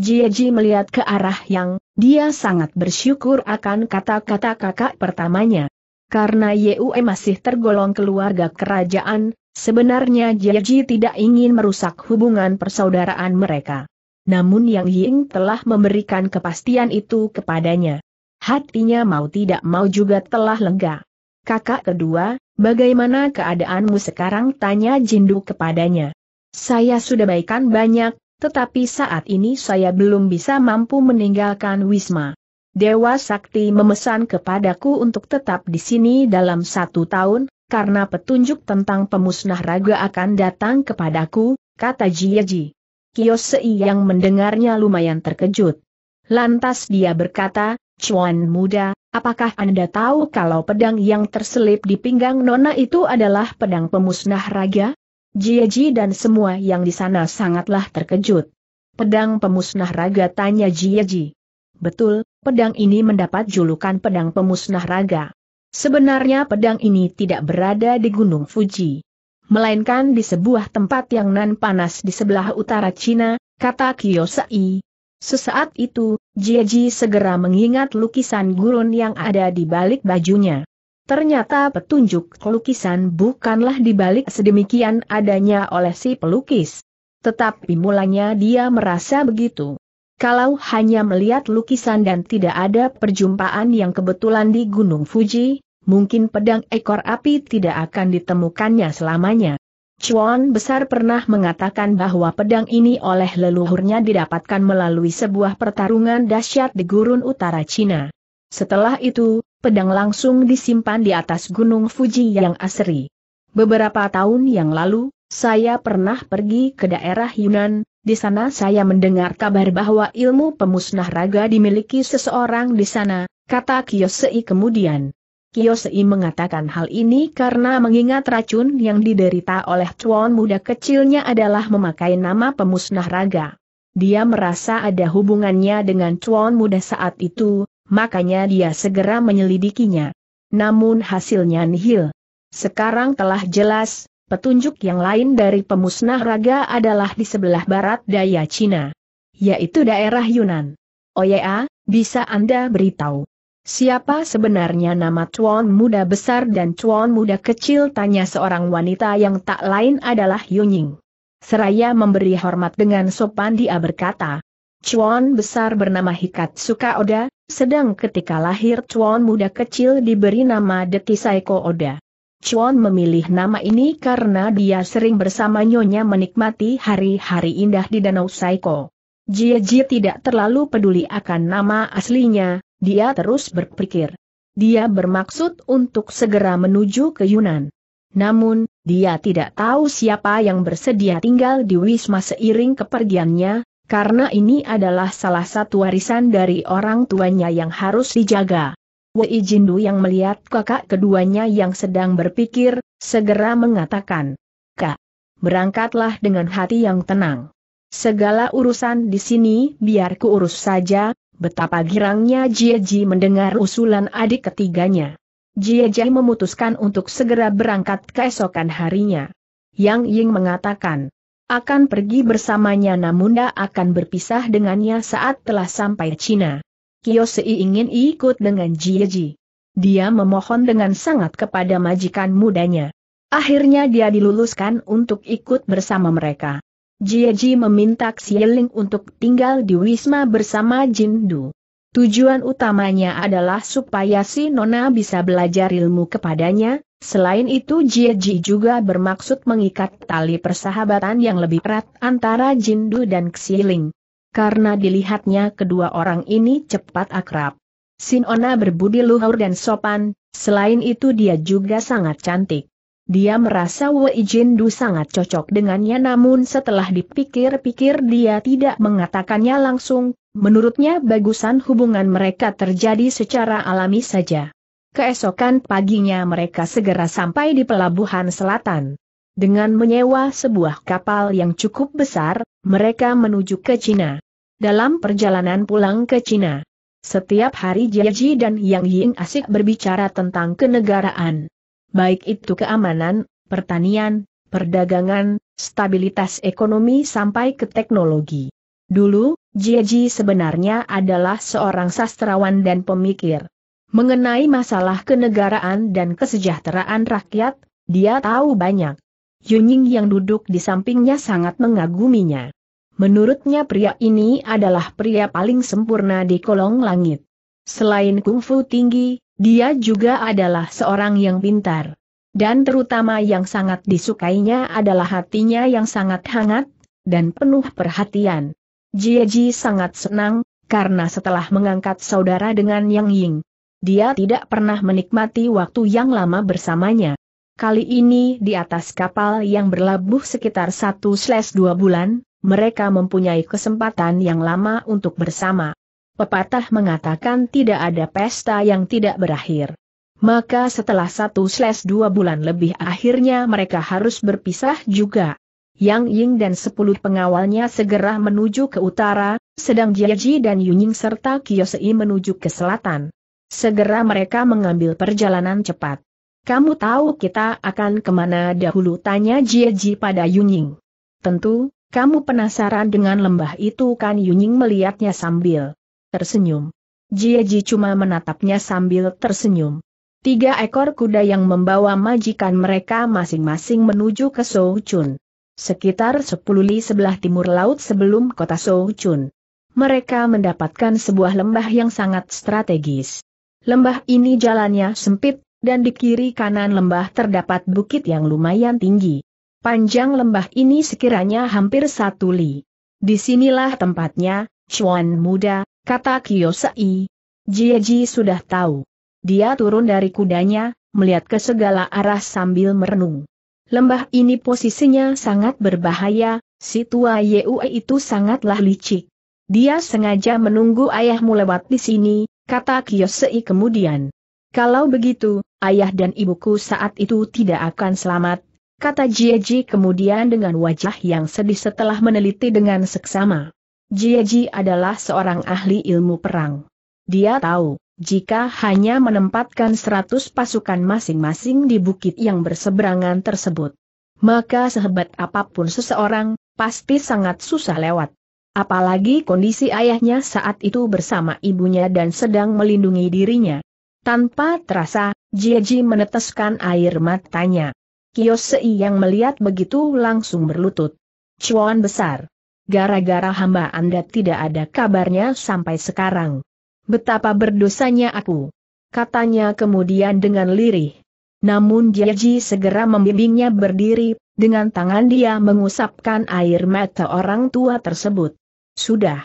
Jie Ji melihat ke arah Yang, dia sangat bersyukur akan kata-kata kakak pertamanya. Karena Yue masih tergolong keluarga kerajaan, sebenarnya Jie Ji tidak ingin merusak hubungan persaudaraan mereka. Namun Yang Ying telah memberikan kepastian itu kepadanya. Hatinya mau tidak mau juga telah lega. Kakak kedua, bagaimana keadaanmu sekarang? Tanya Jindu kepadanya. Saya sudah baikan banyak, tetapi saat ini saya belum bisa mampu meninggalkan Wisma. Dewa Sakti memesan kepadaku untuk tetap di sini dalam satu tahun, karena petunjuk tentang pemusnah raga akan datang kepadaku, kata Jieji. Kiosei yang mendengarnya lumayan terkejut. Lantas dia berkata, Cuan muda, apakah Anda tahu kalau pedang yang terselip di pinggang Nona itu adalah pedang pemusnah raga? Jieji dan semua yang di sana sangatlah terkejut. Pedang pemusnah raga tanya Jieji. Betul, pedang ini mendapat julukan pedang pemusnah raga. Sebenarnya pedang ini tidak berada di Gunung Fuji. Melainkan di sebuah tempat yang nan panas di sebelah utara Cina, kata Kiyosai. Sesaat itu, Jieji segera mengingat lukisan gurun yang ada di balik bajunya. Ternyata petunjuk lukisan bukanlah dibalik sedemikian adanya oleh si pelukis. Tetapi mulanya dia merasa begitu. Kalau hanya melihat lukisan dan tidak ada perjumpaan yang kebetulan di Gunung Fuji, mungkin pedang ekor api tidak akan ditemukannya selamanya. Chuan besar pernah mengatakan bahwa pedang ini oleh leluhurnya didapatkan melalui sebuah pertarungan dahsyat di gurun utara Cina. Setelah itu, pedang langsung disimpan di atas gunung Fuji yang asri. Beberapa tahun yang lalu, saya pernah pergi ke daerah Yunan, di sana saya mendengar kabar bahwa ilmu pemusnah raga dimiliki seseorang di sana, kata Kiyosei kemudian. Kiyosei mengatakan hal ini karena mengingat racun yang diderita oleh cuan muda kecilnya adalah memakai nama pemusnah raga. Dia merasa ada hubungannya dengan cuan muda saat itu, makanya dia segera menyelidikinya. Namun hasilnya nihil. Sekarang telah jelas, petunjuk yang lain dari pemusnah raga adalah di sebelah barat daya Cina. Yaitu daerah Yunan. Oya, bisa Anda beritahu. Siapa sebenarnya nama Chuan muda besar dan Chuan muda kecil tanya seorang wanita yang tak lain adalah Yunying. Seraya memberi hormat dengan sopan dia berkata, Chuan besar bernama Hikat Sukaoda, sedang ketika lahir Chuan muda kecil diberi nama Detisai Oda. Chuan memilih nama ini karena dia sering bersama nyonya menikmati hari-hari indah di Danau Saiko. Jie Jie tidak terlalu peduli akan nama aslinya, dia terus berpikir. Dia bermaksud untuk segera menuju ke Yunan. Namun, dia tidak tahu siapa yang bersedia tinggal di Wisma seiring kepergiannya, karena ini adalah salah satu warisan dari orang tuanya yang harus dijaga. Wei Jindu yang melihat kakak keduanya yang sedang berpikir, segera mengatakan, Kak, berangkatlah dengan hati yang tenang. Segala urusan di sini biar urus saja, betapa girangnya Jieji mendengar usulan adik ketiganya. Jieji memutuskan untuk segera berangkat keesokan harinya. Yang Ying mengatakan, akan pergi bersamanya namun dia akan berpisah dengannya saat telah sampai Cina. Kiyosei ingin ikut dengan Jieji. Dia memohon dengan sangat kepada majikan mudanya. Akhirnya dia diluluskan untuk ikut bersama mereka. Jieji meminta Xieling untuk tinggal di Wisma bersama Jindu. Tujuan utamanya adalah supaya si Nona bisa belajar ilmu kepadanya, Selain itu Jie Ji juga bermaksud mengikat tali persahabatan yang lebih erat antara Jindu dan Xiling. Karena dilihatnya kedua orang ini cepat akrab. Sinona berbudi luhur dan sopan, selain itu dia juga sangat cantik. Dia merasa Wei Jindu sangat cocok dengannya namun setelah dipikir-pikir dia tidak mengatakannya langsung, menurutnya bagusan hubungan mereka terjadi secara alami saja. Keesokan paginya mereka segera sampai di pelabuhan selatan. Dengan menyewa sebuah kapal yang cukup besar, mereka menuju ke Cina. Dalam perjalanan pulang ke Cina, setiap hari Jiaji dan Yang Ying asik berbicara tentang kenegaraan. Baik itu keamanan, pertanian, perdagangan, stabilitas ekonomi sampai ke teknologi. Dulu, Jiaji sebenarnya adalah seorang sastrawan dan pemikir. Mengenai masalah kenegaraan dan kesejahteraan rakyat, dia tahu banyak. Yunying yang duduk di sampingnya sangat mengaguminya. Menurutnya pria ini adalah pria paling sempurna di kolong langit. Selain kungfu tinggi, dia juga adalah seorang yang pintar. Dan terutama yang sangat disukainya adalah hatinya yang sangat hangat, dan penuh perhatian. Jieji sangat senang, karena setelah mengangkat saudara dengan Yang Ying, dia tidak pernah menikmati waktu yang lama bersamanya. Kali ini di atas kapal yang berlabuh sekitar 1-2 bulan, mereka mempunyai kesempatan yang lama untuk bersama. Pepatah mengatakan tidak ada pesta yang tidak berakhir. Maka setelah 1-2 bulan lebih akhirnya mereka harus berpisah juga. Yang Ying dan sepuluh pengawalnya segera menuju ke utara, sedang Jia dan Yunying serta Kiyosei menuju ke selatan. Segera mereka mengambil perjalanan cepat. Kamu tahu kita akan kemana dahulu tanya Ji pada Yunying. Tentu, kamu penasaran dengan lembah itu kan Yunying melihatnya sambil tersenyum. Ji cuma menatapnya sambil tersenyum. Tiga ekor kuda yang membawa majikan mereka masing-masing menuju ke Souchun. Sekitar 10 li sebelah timur laut sebelum kota Souchun. Mereka mendapatkan sebuah lembah yang sangat strategis. Lembah ini jalannya sempit, dan di kiri kanan lembah terdapat bukit yang lumayan tinggi. Panjang lembah ini sekiranya hampir satu li. Disinilah tempatnya, Chuan muda, kata Kiyosai. Jieji sudah tahu. Dia turun dari kudanya, melihat ke segala arah sambil merenung. Lembah ini posisinya sangat berbahaya, si tua Yue itu sangatlah licik. Dia sengaja menunggu ayahmu lewat di sini, kata Kiyosei kemudian. Kalau begitu, ayah dan ibuku saat itu tidak akan selamat, kata Jieji kemudian dengan wajah yang sedih setelah meneliti dengan seksama. Jieji adalah seorang ahli ilmu perang. Dia tahu, jika hanya menempatkan seratus pasukan masing-masing di bukit yang berseberangan tersebut, maka sehebat apapun seseorang, pasti sangat susah lewat. Apalagi kondisi ayahnya saat itu bersama ibunya dan sedang melindungi dirinya. Tanpa terasa, Jieji meneteskan air matanya. Kiosei yang melihat begitu langsung berlutut. Cuan besar. Gara-gara hamba Anda tidak ada kabarnya sampai sekarang. Betapa berdosanya aku. Katanya kemudian dengan lirih. Namun Jieji segera membimbingnya berdiri, dengan tangan dia mengusapkan air mata orang tua tersebut. Sudah.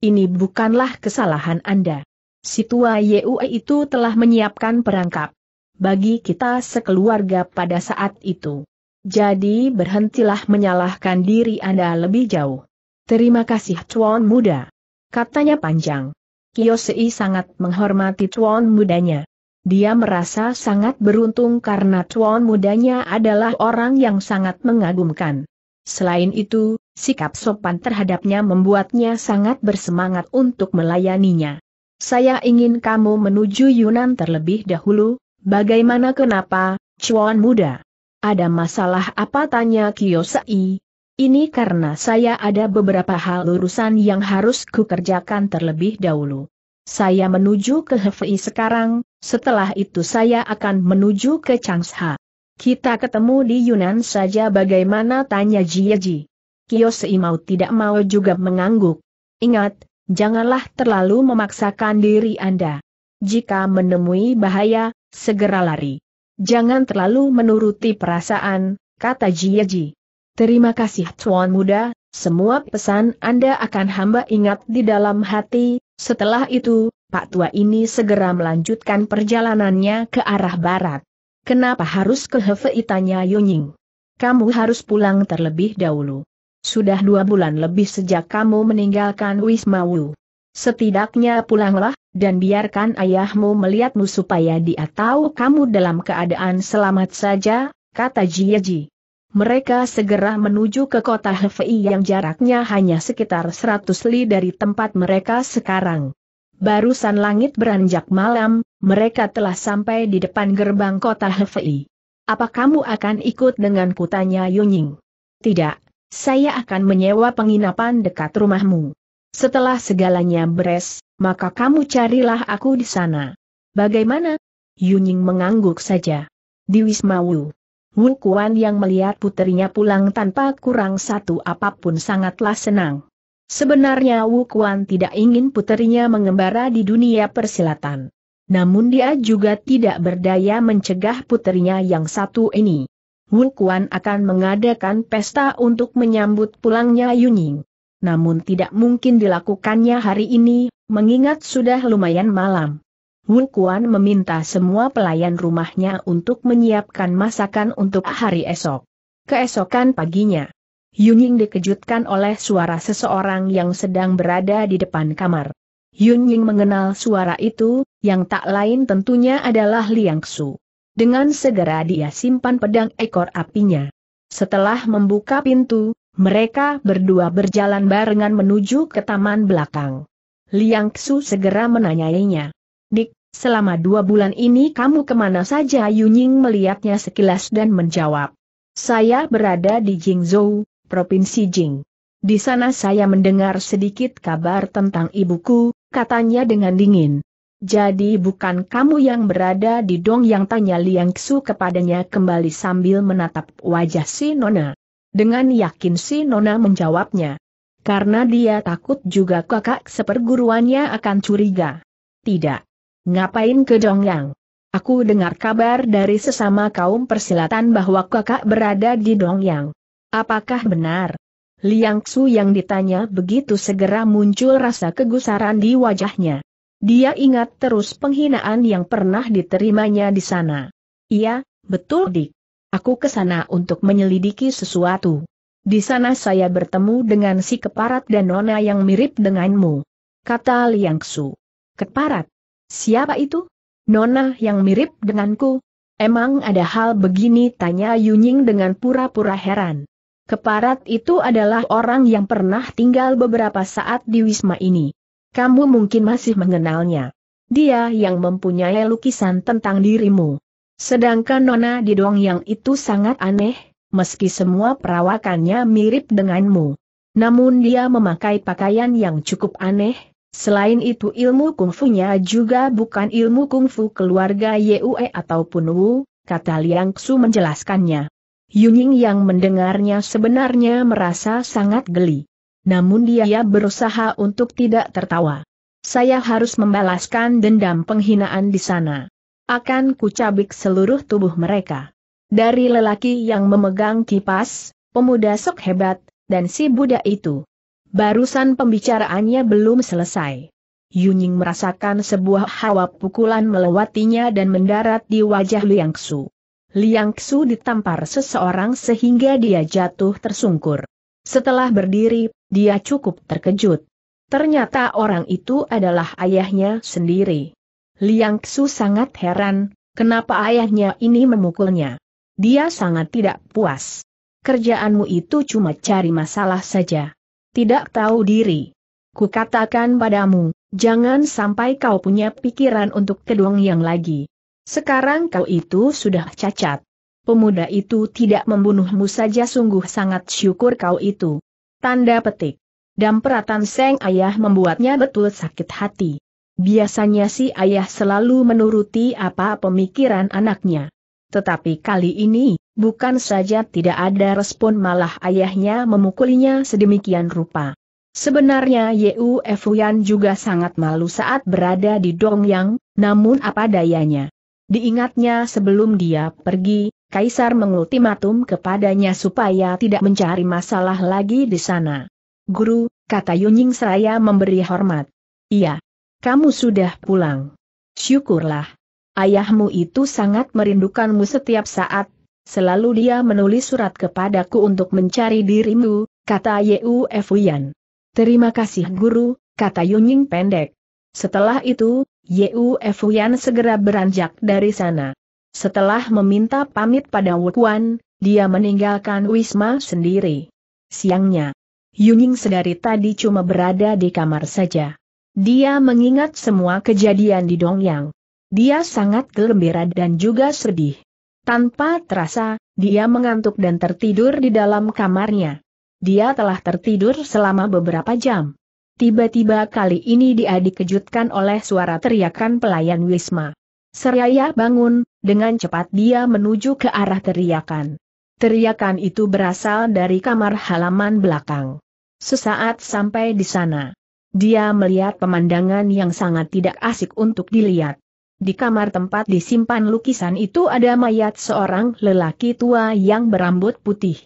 Ini bukanlah kesalahan Anda. Si tua Yue itu telah menyiapkan perangkap. Bagi kita sekeluarga pada saat itu. Jadi berhentilah menyalahkan diri Anda lebih jauh. Terima kasih Tuan Muda. Katanya panjang. Kiyosei sangat menghormati Tuan Mudanya. Dia merasa sangat beruntung karena Tuan Mudanya adalah orang yang sangat mengagumkan. Selain itu, sikap sopan terhadapnya membuatnya sangat bersemangat untuk melayaninya. Saya ingin kamu menuju Yunan terlebih dahulu, bagaimana kenapa, Cuan muda? Ada masalah apa tanya Kiyosai? Ini karena saya ada beberapa hal urusan yang harus kukerjakan terlebih dahulu. Saya menuju ke Hefei sekarang, setelah itu saya akan menuju ke Changsha. Kita ketemu di Yunan saja bagaimana tanya Jieji. Kiyo mau tidak mau juga mengangguk. Ingat, janganlah terlalu memaksakan diri Anda. Jika menemui bahaya, segera lari. Jangan terlalu menuruti perasaan, kata Jieji. Terima kasih Tuan Muda, semua pesan Anda akan hamba ingat di dalam hati, setelah itu, Pak Tua ini segera melanjutkan perjalanannya ke arah barat. Kenapa harus ke Hefei tanya Yunying? Kamu harus pulang terlebih dahulu. Sudah dua bulan lebih sejak kamu meninggalkan Wisma Wu. Setidaknya pulanglah, dan biarkan ayahmu melihatmu supaya dia tahu kamu dalam keadaan selamat saja, kata Jieji. Mereka segera menuju ke kota Hefei yang jaraknya hanya sekitar 100 li dari tempat mereka sekarang barusan langit beranjak malam, mereka telah sampai di depan gerbang kota Hefei. Apa kamu akan ikut dengan kutanya Yunying? Tidak, saya akan menyewa penginapan dekat rumahmu. Setelah segalanya beres, maka kamu carilah aku di sana. Bagaimana? Yunying mengangguk saja. Di Wisma Wu. Wu Kuan yang melihat putrinya pulang tanpa kurang satu apapun sangatlah senang. Sebenarnya Wu Kuan tidak ingin puterinya mengembara di dunia persilatan. Namun dia juga tidak berdaya mencegah puterinya yang satu ini. Wu Kuan akan mengadakan pesta untuk menyambut pulangnya Yuning. Namun tidak mungkin dilakukannya hari ini, mengingat sudah lumayan malam. Wu Kuan meminta semua pelayan rumahnya untuk menyiapkan masakan untuk hari esok. Keesokan paginya, Yunying dikejutkan oleh suara seseorang yang sedang berada di depan kamar. Yunying mengenal suara itu, yang tak lain tentunya adalah Liang Xu. Dengan segera dia simpan pedang ekor apinya. Setelah membuka pintu, mereka berdua berjalan barengan menuju ke taman belakang. Liang Xu segera menanyainya. Dik, Selama dua bulan ini kamu kemana saja Yunying melihatnya sekilas dan menjawab. Saya berada di Jingzhou, Provinsi Jing. Di sana saya mendengar sedikit kabar tentang ibuku, katanya dengan dingin. Jadi bukan kamu yang berada di Dong yang tanya Liang Xu kepadanya kembali sambil menatap wajah si Nona. Dengan yakin si Nona menjawabnya. Karena dia takut juga kakak seperguruannya akan curiga. Tidak. Ngapain ke Dong Yang? Aku dengar kabar dari sesama kaum persilatan bahwa kakak berada di Dong Yang. Apakah benar? Liang Xu yang ditanya begitu segera muncul rasa kegusaran di wajahnya. Dia ingat terus penghinaan yang pernah diterimanya di sana. Iya, betul dik. Aku ke sana untuk menyelidiki sesuatu. Di sana saya bertemu dengan si keparat dan nona yang mirip denganmu. Kata Liang Xu. Keparat? Siapa itu? Nona yang mirip denganku? Emang ada hal begini tanya Yunying dengan pura-pura heran. Keparat itu adalah orang yang pernah tinggal beberapa saat di Wisma ini. Kamu mungkin masih mengenalnya. Dia yang mempunyai lukisan tentang dirimu. Sedangkan Nona Didong yang itu sangat aneh, meski semua perawakannya mirip denganmu. Namun dia memakai pakaian yang cukup aneh, selain itu ilmu kungfunya juga bukan ilmu kungfu keluarga Yue ataupun Wu, kata Liang Xu menjelaskannya. Yunying yang mendengarnya sebenarnya merasa sangat geli. Namun dia berusaha untuk tidak tertawa. Saya harus membalaskan dendam penghinaan di sana. Akan kucabik seluruh tubuh mereka. Dari lelaki yang memegang kipas, pemuda sok hebat, dan si budak itu. Barusan pembicaraannya belum selesai. Yunying merasakan sebuah hawa pukulan melewatinya dan mendarat di wajah Liangsu. Liang Xu ditampar seseorang sehingga dia jatuh tersungkur. Setelah berdiri, dia cukup terkejut. Ternyata orang itu adalah ayahnya sendiri. Liang Xu sangat heran, kenapa ayahnya ini memukulnya. Dia sangat tidak puas. Kerjaanmu itu cuma cari masalah saja. Tidak tahu diri. Kukatakan padamu, jangan sampai kau punya pikiran untuk kedua yang lagi. Sekarang kau itu sudah cacat. Pemuda itu tidak membunuhmu saja sungguh sangat syukur kau itu. Tanda petik. Dan peratan Seng Ayah membuatnya betul sakit hati. Biasanya si ayah selalu menuruti apa pemikiran anaknya. Tetapi kali ini, bukan saja tidak ada respon malah ayahnya memukulinya sedemikian rupa. Sebenarnya Yeu Fuyan juga sangat malu saat berada di Dongyang, namun apa dayanya. Diingatnya sebelum dia pergi, Kaisar mengultimatum kepadanya supaya tidak mencari masalah lagi di sana. Guru, kata Yunying Seraya memberi hormat. Iya. Kamu sudah pulang. Syukurlah. Ayahmu itu sangat merindukanmu setiap saat, selalu dia menulis surat kepadaku untuk mencari dirimu, kata Yeu Fuyan. Terima kasih guru, kata Yunying pendek. Setelah itu, Yu Fuyan segera beranjak dari sana. Setelah meminta pamit pada Wukuan, dia meninggalkan Wisma sendiri. Siangnya, Yuning sedari tadi cuma berada di kamar saja. Dia mengingat semua kejadian di Dongyang. Dia sangat gembira dan juga sedih. Tanpa terasa, dia mengantuk dan tertidur di dalam kamarnya. Dia telah tertidur selama beberapa jam. Tiba-tiba kali ini dia dikejutkan oleh suara teriakan pelayan Wisma. Seraya bangun, dengan cepat dia menuju ke arah teriakan. Teriakan itu berasal dari kamar halaman belakang. Sesaat sampai di sana. Dia melihat pemandangan yang sangat tidak asik untuk dilihat. Di kamar tempat disimpan lukisan itu ada mayat seorang lelaki tua yang berambut putih.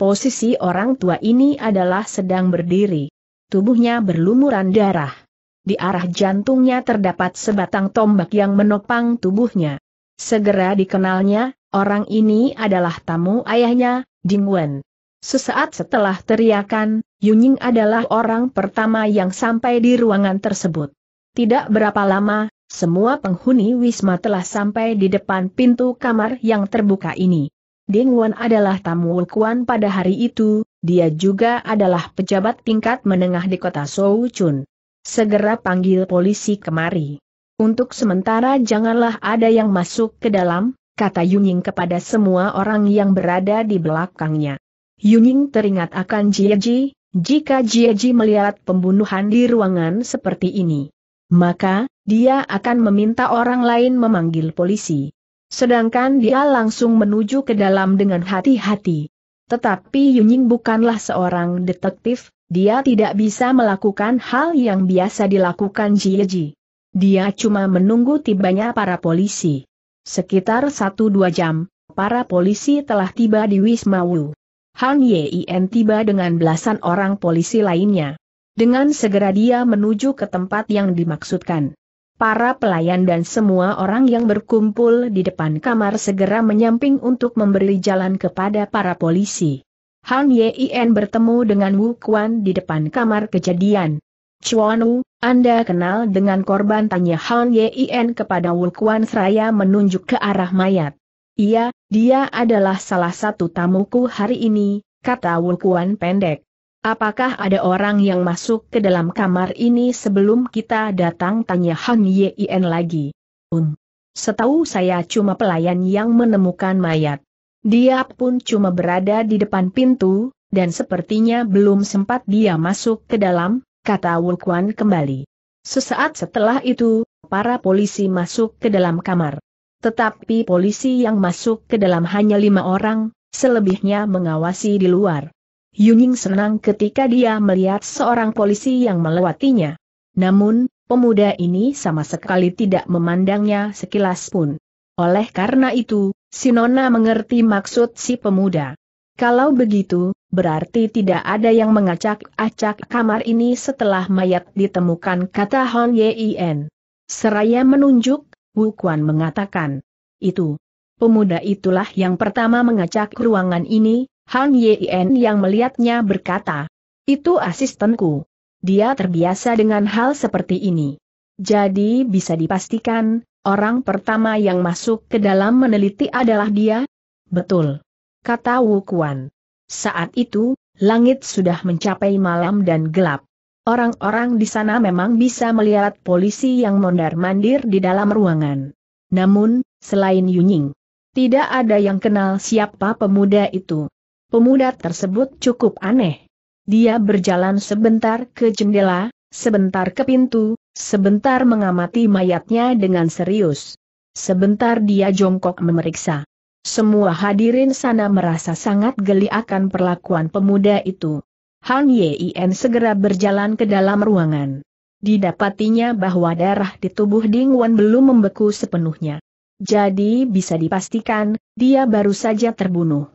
Posisi orang tua ini adalah sedang berdiri tubuhnya berlumuran darah. Di arah jantungnya terdapat sebatang tombak yang menopang tubuhnya. Segera dikenalnya, orang ini adalah tamu ayahnya, Wen. Sesaat setelah teriakan, Yunying adalah orang pertama yang sampai di ruangan tersebut. Tidak berapa lama, semua penghuni Wisma telah sampai di depan pintu kamar yang terbuka ini. Wen adalah tamu Wukuan pada hari itu, dia juga adalah pejabat tingkat menengah di kota Souchun. Segera panggil polisi kemari. Untuk sementara janganlah ada yang masuk ke dalam, kata Yunying kepada semua orang yang berada di belakangnya. Yunying teringat akan Jieji, jika Jieji melihat pembunuhan di ruangan seperti ini. Maka, dia akan meminta orang lain memanggil polisi. Sedangkan dia langsung menuju ke dalam dengan hati-hati. Tetapi Yunying bukanlah seorang detektif, dia tidak bisa melakukan hal yang biasa dilakukan Jieji. Dia cuma menunggu tibanya para polisi. Sekitar 1-2 jam, para polisi telah tiba di Wisma Wu. Han Yin tiba dengan belasan orang polisi lainnya. Dengan segera dia menuju ke tempat yang dimaksudkan. Para pelayan dan semua orang yang berkumpul di depan kamar segera menyamping untuk memberi jalan kepada para polisi. Han Yein bertemu dengan Wu Kuan di depan kamar kejadian. "Chuan Wu, Anda kenal dengan korban tanya Han Yein kepada Wu Kuan seraya menunjuk ke arah mayat. Iya, dia adalah salah satu tamuku hari ini, kata Wu Kuan pendek. Apakah ada orang yang masuk ke dalam kamar ini sebelum kita datang? Tanya Han Yien lagi. Um. Setahu saya cuma pelayan yang menemukan mayat. Dia pun cuma berada di depan pintu, dan sepertinya belum sempat dia masuk ke dalam, kata Wukuan kembali. Sesaat setelah itu, para polisi masuk ke dalam kamar. Tetapi polisi yang masuk ke dalam hanya lima orang, selebihnya mengawasi di luar. Yuning senang ketika dia melihat seorang polisi yang melewatinya. Namun, pemuda ini sama sekali tidak memandangnya sekilas pun. Oleh karena itu, Sinona mengerti maksud si pemuda. Kalau begitu, berarti tidak ada yang mengacak-acak kamar ini setelah mayat ditemukan kata Hon Yin. Seraya menunjuk, Wu Quan mengatakan. Itu. Pemuda itulah yang pertama mengacak ruangan ini, Han Yien yang melihatnya berkata, itu asistenku. Dia terbiasa dengan hal seperti ini. Jadi bisa dipastikan, orang pertama yang masuk ke dalam meneliti adalah dia? Betul. Kata Wu Kuan. Saat itu, langit sudah mencapai malam dan gelap. Orang-orang di sana memang bisa melihat polisi yang mondar-mandir di dalam ruangan. Namun, selain Yunying, tidak ada yang kenal siapa pemuda itu. Pemuda tersebut cukup aneh. Dia berjalan sebentar ke jendela, sebentar ke pintu, sebentar mengamati mayatnya dengan serius. Sebentar dia jongkok memeriksa. Semua hadirin sana merasa sangat geli akan perlakuan pemuda itu. Han Yien segera berjalan ke dalam ruangan. Didapatinya bahwa darah di tubuh Ding Wan belum membeku sepenuhnya. Jadi bisa dipastikan, dia baru saja terbunuh.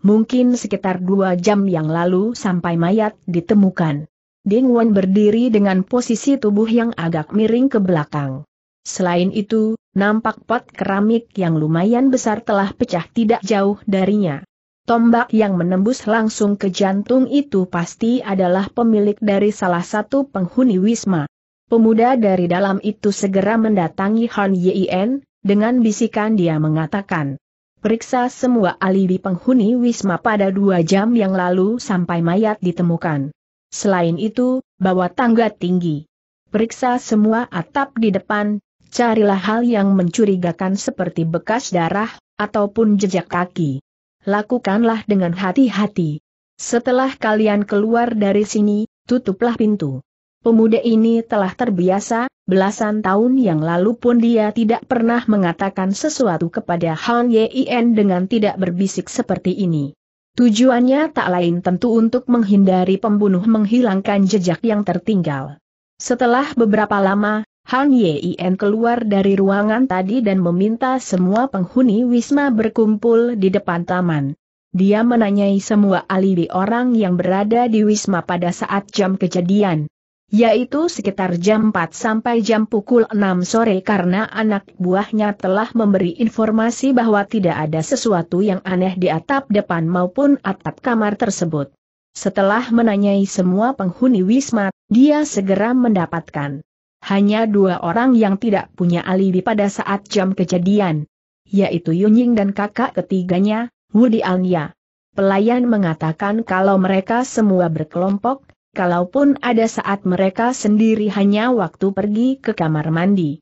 Mungkin sekitar dua jam yang lalu sampai mayat ditemukan. Ding Wan berdiri dengan posisi tubuh yang agak miring ke belakang. Selain itu, nampak pot keramik yang lumayan besar telah pecah tidak jauh darinya. Tombak yang menembus langsung ke jantung itu pasti adalah pemilik dari salah satu penghuni Wisma. Pemuda dari dalam itu segera mendatangi Han Yien, dengan bisikan dia mengatakan, Periksa semua alibi penghuni Wisma pada dua jam yang lalu sampai mayat ditemukan. Selain itu, bawa tangga tinggi. Periksa semua atap di depan, carilah hal yang mencurigakan seperti bekas darah, ataupun jejak kaki. Lakukanlah dengan hati-hati. Setelah kalian keluar dari sini, tutuplah pintu. Pemuda ini telah terbiasa, Belasan tahun yang lalu pun dia tidak pernah mengatakan sesuatu kepada Han Yien dengan tidak berbisik seperti ini. Tujuannya tak lain tentu untuk menghindari pembunuh menghilangkan jejak yang tertinggal. Setelah beberapa lama, Han Yien keluar dari ruangan tadi dan meminta semua penghuni Wisma berkumpul di depan taman. Dia menanyai semua alibi orang yang berada di Wisma pada saat jam kejadian yaitu sekitar jam 4 sampai jam pukul 6 sore karena anak buahnya telah memberi informasi bahwa tidak ada sesuatu yang aneh di atap depan maupun atap kamar tersebut. Setelah menanyai semua penghuni Wisma, dia segera mendapatkan hanya dua orang yang tidak punya alibi pada saat jam kejadian, yaitu Yunying dan kakak ketiganya, Wudi Anya. Pelayan mengatakan kalau mereka semua berkelompok, kalaupun ada saat mereka sendiri hanya waktu pergi ke kamar mandi.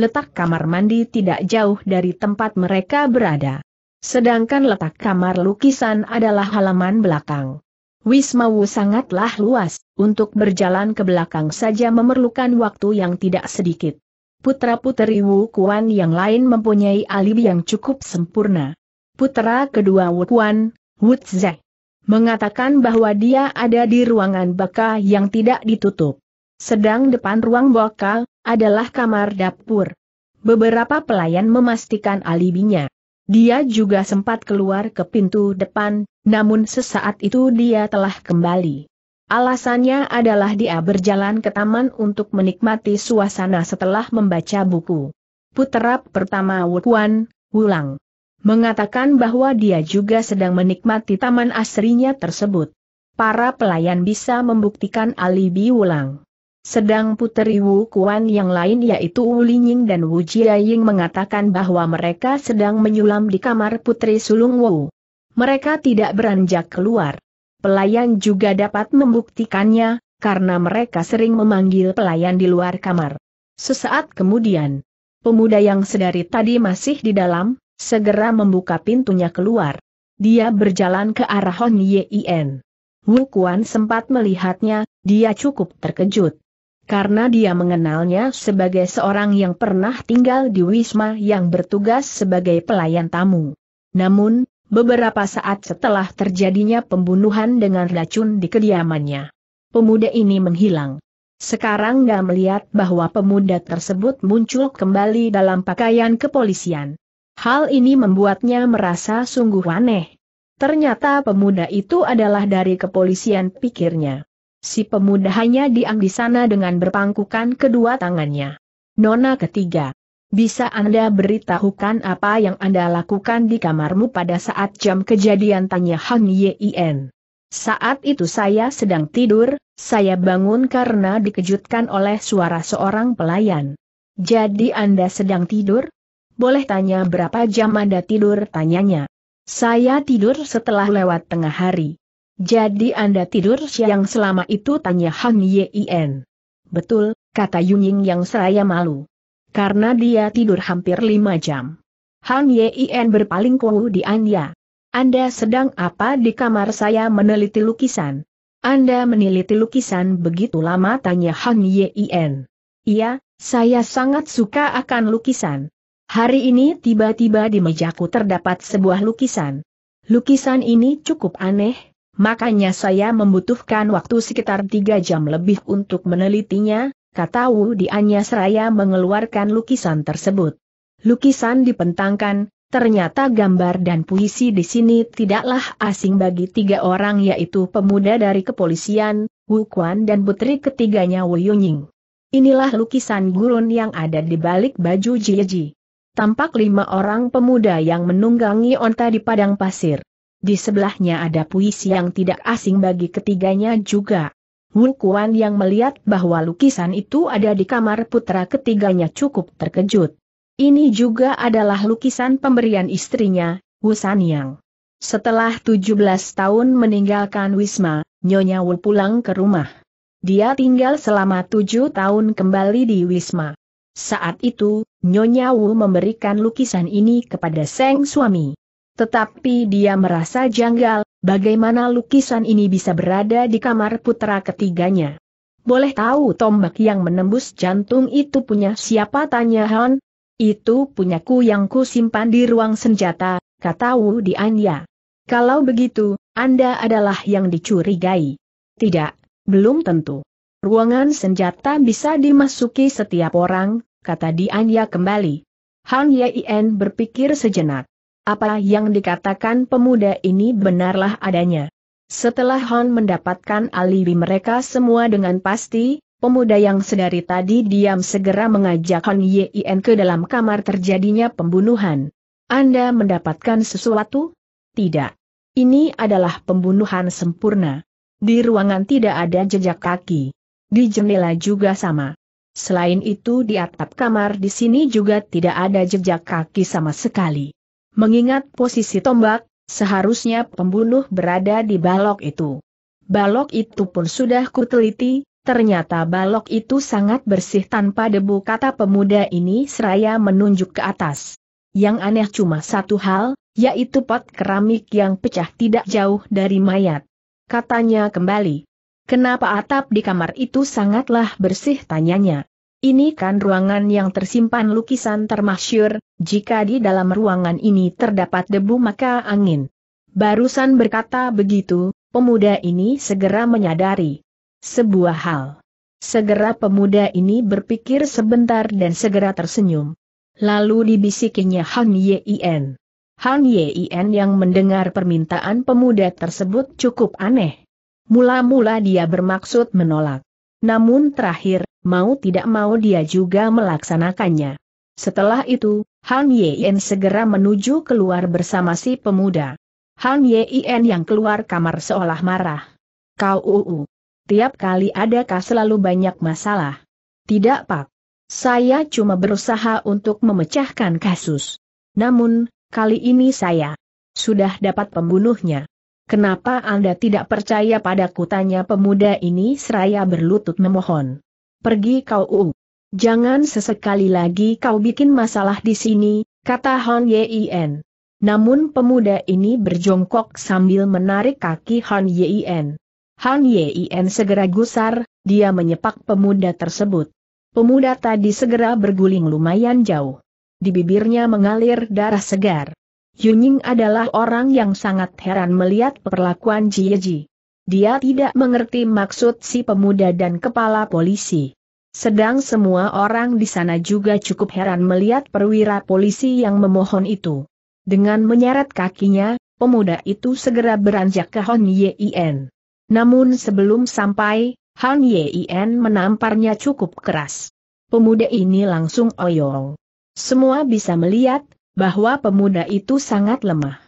Letak kamar mandi tidak jauh dari tempat mereka berada. Sedangkan letak kamar lukisan adalah halaman belakang. Wismawu sangatlah luas, untuk berjalan ke belakang saja memerlukan waktu yang tidak sedikit. Putra-puteri Wu Kuan yang lain mempunyai alibi yang cukup sempurna. Putra kedua Wu Kuan, Wu Zhe, mengatakan bahwa dia ada di ruangan baka yang tidak ditutup. Sedang depan ruang baka adalah kamar dapur. Beberapa pelayan memastikan alibinya. Dia juga sempat keluar ke pintu depan, namun sesaat itu dia telah kembali. Alasannya adalah dia berjalan ke taman untuk menikmati suasana setelah membaca buku. Putera pertama Wukuan, Wulang mengatakan bahwa dia juga sedang menikmati taman asrinya tersebut. Para pelayan bisa membuktikan alibi ulang. Sedang Puteri Wu Kuan yang lain yaitu Wu Linying dan Wu Jiaying mengatakan bahwa mereka sedang menyulam di kamar Putri Sulung Wu. Mereka tidak beranjak keluar. Pelayan juga dapat membuktikannya, karena mereka sering memanggil pelayan di luar kamar. Sesaat kemudian, pemuda yang sedari tadi masih di dalam, segera membuka pintunya keluar. Dia berjalan ke arah Hon Yien. Wu Kuan sempat melihatnya, dia cukup terkejut. Karena dia mengenalnya sebagai seorang yang pernah tinggal di Wisma yang bertugas sebagai pelayan tamu. Namun, beberapa saat setelah terjadinya pembunuhan dengan racun di kediamannya, pemuda ini menghilang. Sekarang gak melihat bahwa pemuda tersebut muncul kembali dalam pakaian kepolisian. Hal ini membuatnya merasa sungguh aneh. Ternyata pemuda itu adalah dari kepolisian pikirnya. Si pemuda hanya diam di sana dengan berpangkukan kedua tangannya. Nona ketiga. Bisa Anda beritahukan apa yang Anda lakukan di kamarmu pada saat jam kejadian tanya Hang Yien? Saat itu saya sedang tidur, saya bangun karena dikejutkan oleh suara seorang pelayan. Jadi Anda sedang tidur? boleh tanya berapa jam Anda tidur tanyanya. Saya tidur setelah lewat tengah hari. Jadi Anda tidur siang selama itu tanya Han Yien. Betul, kata Yunying yang seraya malu. Karena dia tidur hampir lima jam. Han Yien berpaling kuhu di Anya. Anda sedang apa di kamar saya meneliti lukisan? Anda meneliti lukisan begitu lama tanya Han Yien. Iya, saya sangat suka akan lukisan. Hari ini tiba-tiba di mejaku terdapat sebuah lukisan. Lukisan ini cukup aneh, makanya saya membutuhkan waktu sekitar tiga jam lebih untuk menelitinya, kata Wu di seraya mengeluarkan lukisan tersebut. Lukisan dipentangkan, ternyata gambar dan puisi di sini tidaklah asing bagi tiga orang yaitu pemuda dari kepolisian, Wu Kuan dan putri ketiganya Wu Yunying. Inilah lukisan gurun yang ada di balik baju Jieji tampak lima orang pemuda yang menunggangi onta di padang pasir. Di sebelahnya ada puisi yang tidak asing bagi ketiganya juga. Wu Kuan yang melihat bahwa lukisan itu ada di kamar putra ketiganya cukup terkejut. Ini juga adalah lukisan pemberian istrinya, Wu San Yang. Setelah 17 tahun meninggalkan Wisma, Nyonya Wu pulang ke rumah. Dia tinggal selama tujuh tahun kembali di Wisma. Saat itu, Nyonya Wu memberikan lukisan ini kepada Seng suami. Tetapi dia merasa janggal, bagaimana lukisan ini bisa berada di kamar putra ketiganya. Boleh tahu tombak yang menembus jantung itu punya siapa tanya Han? Itu punyaku yang ku simpan di ruang senjata, kata Wu di Anya. Kalau begitu, Anda adalah yang dicurigai. Tidak, belum tentu. Ruangan senjata bisa dimasuki setiap orang, kata Dianya kembali. Han Yien berpikir sejenak. Apa yang dikatakan pemuda ini benarlah adanya. Setelah Han mendapatkan alibi mereka semua dengan pasti, Pemuda yang sedari tadi diam segera mengajak Han Yien ke dalam kamar terjadinya pembunuhan. Anda mendapatkan sesuatu? Tidak. Ini adalah pembunuhan sempurna. Di ruangan tidak ada jejak kaki. Di jendela juga sama. Selain itu di atap kamar di sini juga tidak ada jejak kaki sama sekali. Mengingat posisi tombak, seharusnya pembunuh berada di balok itu. Balok itu pun sudah kuteliti, ternyata balok itu sangat bersih tanpa debu kata pemuda ini seraya menunjuk ke atas. Yang aneh cuma satu hal, yaitu pot keramik yang pecah tidak jauh dari mayat. Katanya kembali, Kenapa atap di kamar itu sangatlah bersih tanyanya. Ini kan ruangan yang tersimpan lukisan termasyur, jika di dalam ruangan ini terdapat debu maka angin. Barusan berkata begitu, pemuda ini segera menyadari sebuah hal. Segera pemuda ini berpikir sebentar dan segera tersenyum. Lalu dibisikinya Han Yien. Han Yien yang mendengar permintaan pemuda tersebut cukup aneh. Mula-mula dia bermaksud menolak. Namun terakhir, mau tidak mau dia juga melaksanakannya. Setelah itu, Han Yein segera menuju keluar bersama si pemuda. Han Yein yang keluar kamar seolah marah. Kau uu. Tiap kali adakah selalu banyak masalah? Tidak pak. Saya cuma berusaha untuk memecahkan kasus. Namun, kali ini saya sudah dapat pembunuhnya. Kenapa Anda tidak percaya pada kutanya pemuda ini seraya berlutut memohon. Pergi kau U. Jangan sesekali lagi kau bikin masalah di sini, kata Han Yien. Namun pemuda ini berjongkok sambil menarik kaki Han Yien. Han Yien segera gusar, dia menyepak pemuda tersebut. Pemuda tadi segera berguling lumayan jauh. Di bibirnya mengalir darah segar. Yuning adalah orang yang sangat heran melihat perlakuan Jieji. Dia tidak mengerti maksud si pemuda dan kepala polisi. Sedang semua orang di sana juga cukup heran melihat perwira polisi yang memohon itu. Dengan menyeret kakinya, pemuda itu segera beranjak ke Hon Yien. Namun sebelum sampai, Han Yien menamparnya cukup keras. Pemuda ini langsung oyong. Semua bisa melihat, bahwa pemuda itu sangat lemah.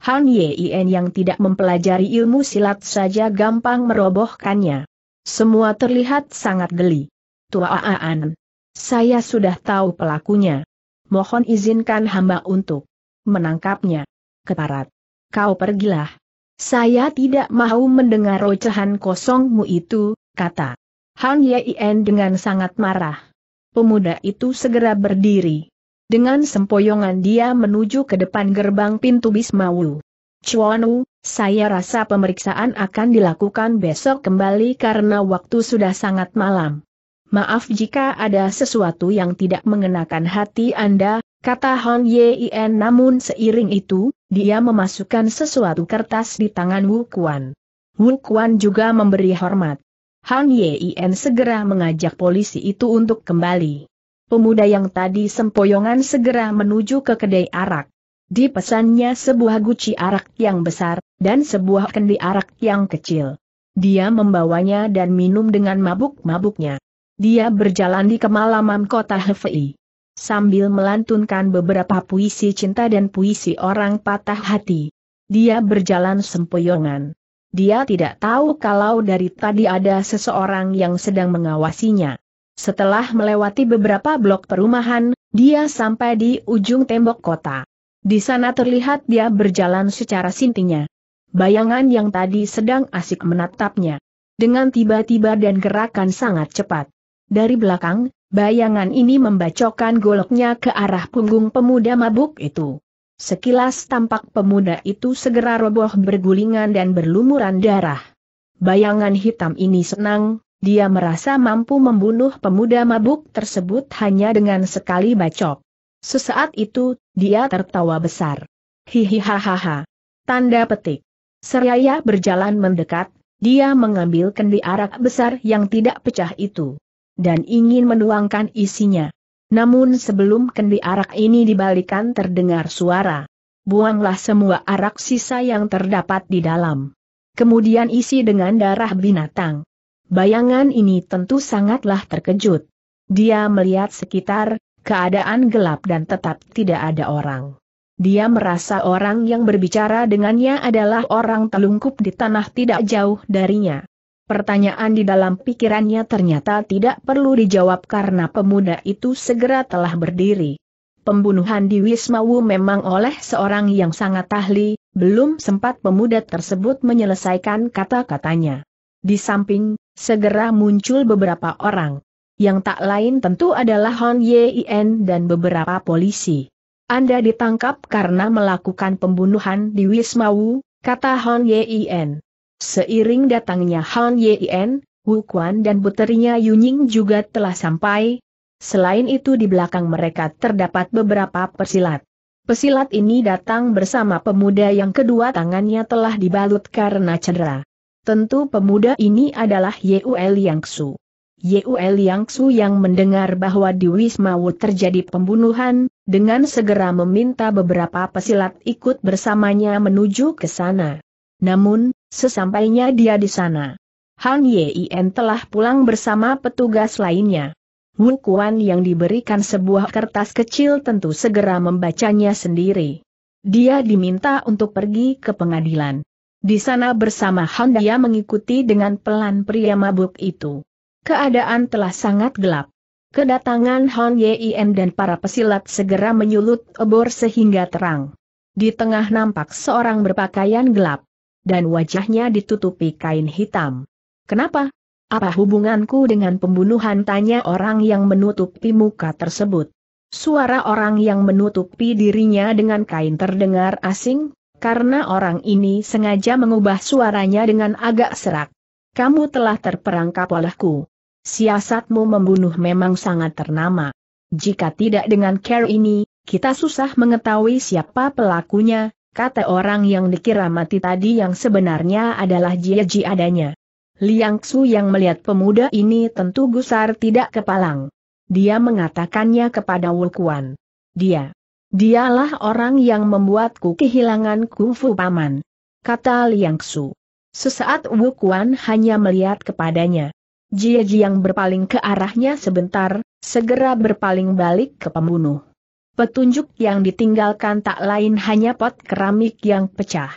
Han Yien yang tidak mempelajari ilmu silat saja gampang merobohkannya. Semua terlihat sangat geli. Aan, saya sudah tahu pelakunya. Mohon izinkan hamba untuk menangkapnya. Keparat. Kau pergilah. Saya tidak mau mendengar rocehan kosongmu itu, kata Han Yien dengan sangat marah. Pemuda itu segera berdiri. Dengan sempoyongan dia menuju ke depan gerbang pintu Bisma Wu. saya rasa pemeriksaan akan dilakukan besok kembali karena waktu sudah sangat malam. Maaf jika ada sesuatu yang tidak mengenakan hati Anda, kata Hong Yien. namun seiring itu, dia memasukkan sesuatu kertas di tangan Wu Kuan. Wu Kuan juga memberi hormat. Han Yien segera mengajak polisi itu untuk kembali pemuda yang tadi sempoyongan segera menuju ke kedai arak. Dipesannya sebuah guci arak yang besar, dan sebuah kendi arak yang kecil. Dia membawanya dan minum dengan mabuk-mabuknya. Dia berjalan di kemalaman kota Hefei. Sambil melantunkan beberapa puisi cinta dan puisi orang patah hati. Dia berjalan sempoyongan. Dia tidak tahu kalau dari tadi ada seseorang yang sedang mengawasinya. Setelah melewati beberapa blok perumahan, dia sampai di ujung tembok kota. Di sana terlihat dia berjalan secara sintinya. Bayangan yang tadi sedang asik menatapnya. Dengan tiba-tiba dan gerakan sangat cepat. Dari belakang, bayangan ini membacokkan goloknya ke arah punggung pemuda mabuk itu. Sekilas tampak pemuda itu segera roboh bergulingan dan berlumuran darah. Bayangan hitam ini senang, dia merasa mampu membunuh pemuda mabuk tersebut hanya dengan sekali bacok. Sesaat itu, dia tertawa besar. Hihihahaha. Tanda petik. Seraya berjalan mendekat, dia mengambil kendi arak besar yang tidak pecah itu. Dan ingin menuangkan isinya. Namun sebelum kendi arak ini dibalikan terdengar suara. Buanglah semua arak sisa yang terdapat di dalam. Kemudian isi dengan darah binatang. Bayangan ini tentu sangatlah terkejut. Dia melihat sekitar, keadaan gelap dan tetap tidak ada orang. Dia merasa orang yang berbicara dengannya adalah orang telungkup di tanah tidak jauh darinya. Pertanyaan di dalam pikirannya ternyata tidak perlu dijawab karena pemuda itu segera telah berdiri. Pembunuhan di Wismawu memang oleh seorang yang sangat ahli, belum sempat pemuda tersebut menyelesaikan kata-katanya. Di samping, segera muncul beberapa orang. Yang tak lain tentu adalah Hon Yien dan beberapa polisi. Anda ditangkap karena melakukan pembunuhan di Wisma Wu, kata Hon Yien. Seiring datangnya Han Yien, Wu Kuan dan puterinya Yunying juga telah sampai. Selain itu di belakang mereka terdapat beberapa pesilat. Pesilat ini datang bersama pemuda yang kedua tangannya telah dibalut karena cedera. Tentu pemuda ini adalah Su. Yangsu. Liang Yangsu yang mendengar bahwa di Wisma Wu terjadi pembunuhan, dengan segera meminta beberapa pesilat ikut bersamanya menuju ke sana. Namun, sesampainya dia di sana, Han Yien telah pulang bersama petugas lainnya. Wu Kuan yang diberikan sebuah kertas kecil tentu segera membacanya sendiri. Dia diminta untuk pergi ke pengadilan. Di sana bersama Handaya mengikuti dengan pelan pria mabuk itu. Keadaan telah sangat gelap. Kedatangan Han Yein dan para pesilat segera menyulut obor sehingga terang. Di tengah nampak seorang berpakaian gelap. Dan wajahnya ditutupi kain hitam. Kenapa? Apa hubunganku dengan pembunuhan? Tanya orang yang menutupi muka tersebut. Suara orang yang menutupi dirinya dengan kain terdengar asing, karena orang ini sengaja mengubah suaranya dengan agak serak. Kamu telah terperangkap olehku. Siasatmu membunuh memang sangat ternama. Jika tidak dengan care ini, kita susah mengetahui siapa pelakunya, kata orang yang dikira mati tadi yang sebenarnya adalah Jiaji adanya. Liang Xu yang melihat pemuda ini tentu gusar tidak kepalang. Dia mengatakannya kepada Kuan. Dia Dialah orang yang membuatku kehilangan kungfu paman. Kata Liang Su. Sesaat Wu hanya melihat kepadanya. Jie yang berpaling ke arahnya sebentar, segera berpaling balik ke pembunuh. Petunjuk yang ditinggalkan tak lain hanya pot keramik yang pecah.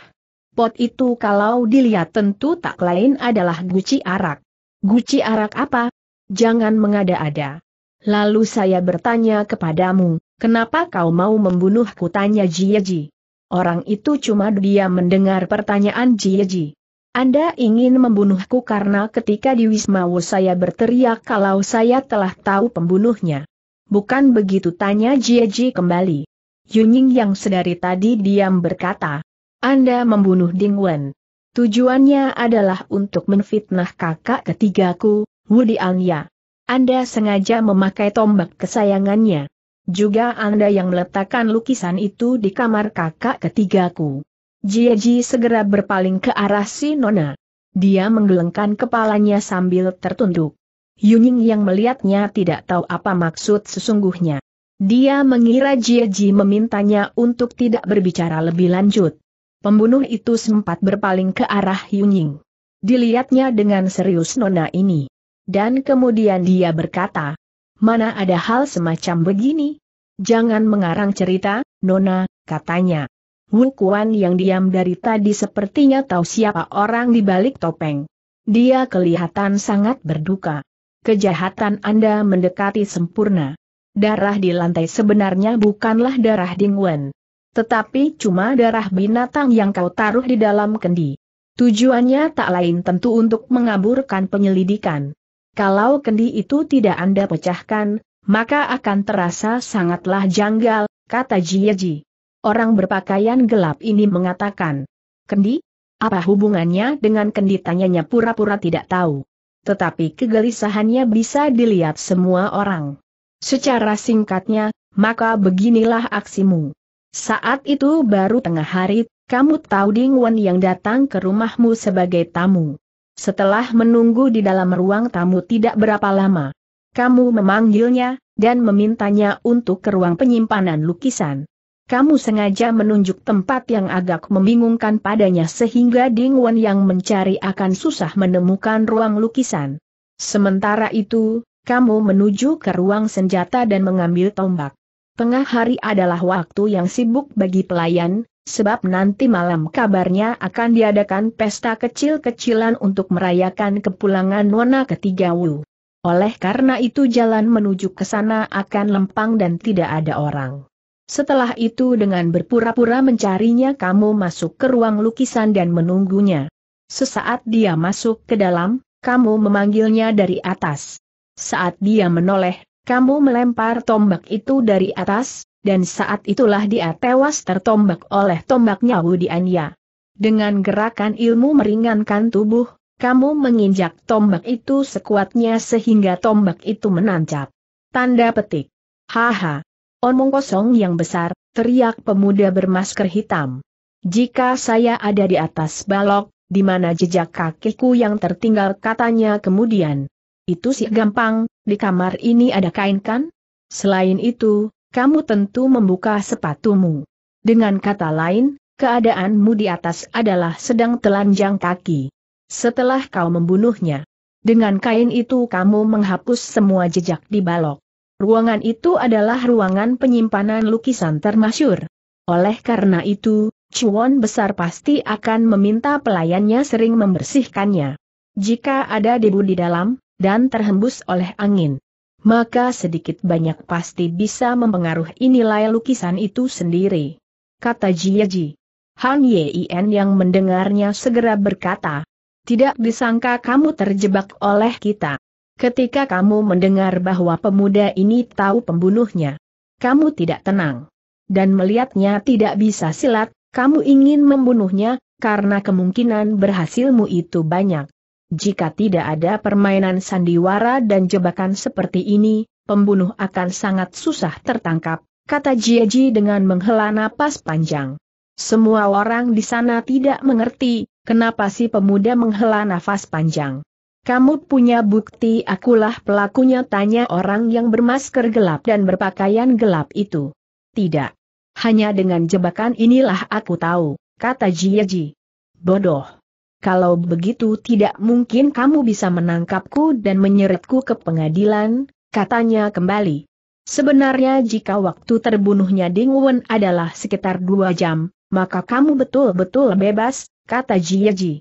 Pot itu kalau dilihat tentu tak lain adalah guci arak. Guci arak apa? Jangan mengada-ada. Lalu saya bertanya kepadamu, Kenapa kau mau membunuhku tanya Jieji. Orang itu cuma dia mendengar pertanyaan Jieji. Anda ingin membunuhku karena ketika di Wisma Wu saya berteriak kalau saya telah tahu pembunuhnya. Bukan begitu tanya Jieji kembali. Yunying yang sedari tadi diam berkata. Anda membunuh Ding Wen. Tujuannya adalah untuk menfitnah kakak ketigaku, Wudi Anya. Anda sengaja memakai tombak kesayangannya. Juga Anda yang meletakkan lukisan itu di kamar kakak ketigaku. Jieji segera berpaling ke arah si Nona. Dia menggelengkan kepalanya sambil tertunduk. Yuning yang melihatnya tidak tahu apa maksud sesungguhnya. Dia mengira Jieji memintanya untuk tidak berbicara lebih lanjut. Pembunuh itu sempat berpaling ke arah Yuning. Dilihatnya dengan serius Nona ini. Dan kemudian dia berkata, mana ada hal semacam begini? Jangan mengarang cerita, Nona, katanya. Wukuan yang diam dari tadi sepertinya tahu siapa orang di balik topeng. Dia kelihatan sangat berduka. Kejahatan Anda mendekati sempurna. Darah di lantai sebenarnya bukanlah darah Dingwen. Tetapi cuma darah binatang yang kau taruh di dalam kendi. Tujuannya tak lain tentu untuk mengaburkan penyelidikan. Kalau kendi itu tidak Anda pecahkan, maka akan terasa sangatlah janggal, kata Jieji. Orang berpakaian gelap ini mengatakan, Kendi? Apa hubungannya dengan kendi tanyanya pura-pura tidak tahu. Tetapi kegelisahannya bisa dilihat semua orang. Secara singkatnya, maka beginilah aksimu. Saat itu baru tengah hari, kamu tahu Ding Wen yang datang ke rumahmu sebagai tamu. Setelah menunggu di dalam ruang tamu tidak berapa lama, kamu memanggilnya, dan memintanya untuk ke ruang penyimpanan lukisan. Kamu sengaja menunjuk tempat yang agak membingungkan padanya sehingga Ding Wen yang mencari akan susah menemukan ruang lukisan. Sementara itu, kamu menuju ke ruang senjata dan mengambil tombak. Tengah hari adalah waktu yang sibuk bagi pelayan, sebab nanti malam kabarnya akan diadakan pesta kecil-kecilan untuk merayakan kepulangan Nona ketiga Wu. Oleh karena itu jalan menuju ke sana akan lempang dan tidak ada orang. Setelah itu dengan berpura-pura mencarinya kamu masuk ke ruang lukisan dan menunggunya. Sesaat dia masuk ke dalam, kamu memanggilnya dari atas. Saat dia menoleh, kamu melempar tombak itu dari atas, dan saat itulah dia tewas tertombak oleh tombaknya Wudianya. Dengan gerakan ilmu meringankan tubuh, kamu menginjak tombak itu sekuatnya sehingga tombak itu menancap. Tanda petik. Haha. Omong kosong yang besar, teriak pemuda bermasker hitam. Jika saya ada di atas balok, di mana jejak kakiku yang tertinggal katanya kemudian. Itu sih gampang, di kamar ini ada kain kan? Selain itu, kamu tentu membuka sepatumu. Dengan kata lain, keadaanmu di atas adalah sedang telanjang kaki. Setelah kau membunuhnya, dengan kain itu kamu menghapus semua jejak di balok. Ruangan itu adalah ruangan penyimpanan lukisan termasyur. Oleh karena itu, Cuan besar pasti akan meminta pelayannya sering membersihkannya. Jika ada debu di dalam, dan terhembus oleh angin, maka sedikit banyak pasti bisa mempengaruhi nilai lukisan itu sendiri. Kata Jiaji. Han Yien yang mendengarnya segera berkata, tidak disangka kamu terjebak oleh kita. Ketika kamu mendengar bahwa pemuda ini tahu pembunuhnya, kamu tidak tenang. Dan melihatnya tidak bisa silat, kamu ingin membunuhnya, karena kemungkinan berhasilmu itu banyak. Jika tidak ada permainan sandiwara dan jebakan seperti ini, pembunuh akan sangat susah tertangkap, kata Jieji dengan menghela napas panjang. Semua orang di sana tidak mengerti, kenapa si pemuda menghela nafas panjang. Kamu punya bukti akulah pelakunya tanya orang yang bermasker gelap dan berpakaian gelap itu. Tidak. Hanya dengan jebakan inilah aku tahu, kata Jieji. Bodoh kalau begitu tidak mungkin kamu bisa menangkapku dan menyeretku ke pengadilan, katanya kembali. Sebenarnya jika waktu terbunuhnya Ding Wen adalah sekitar dua jam, maka kamu betul-betul bebas, kata Jie Ji.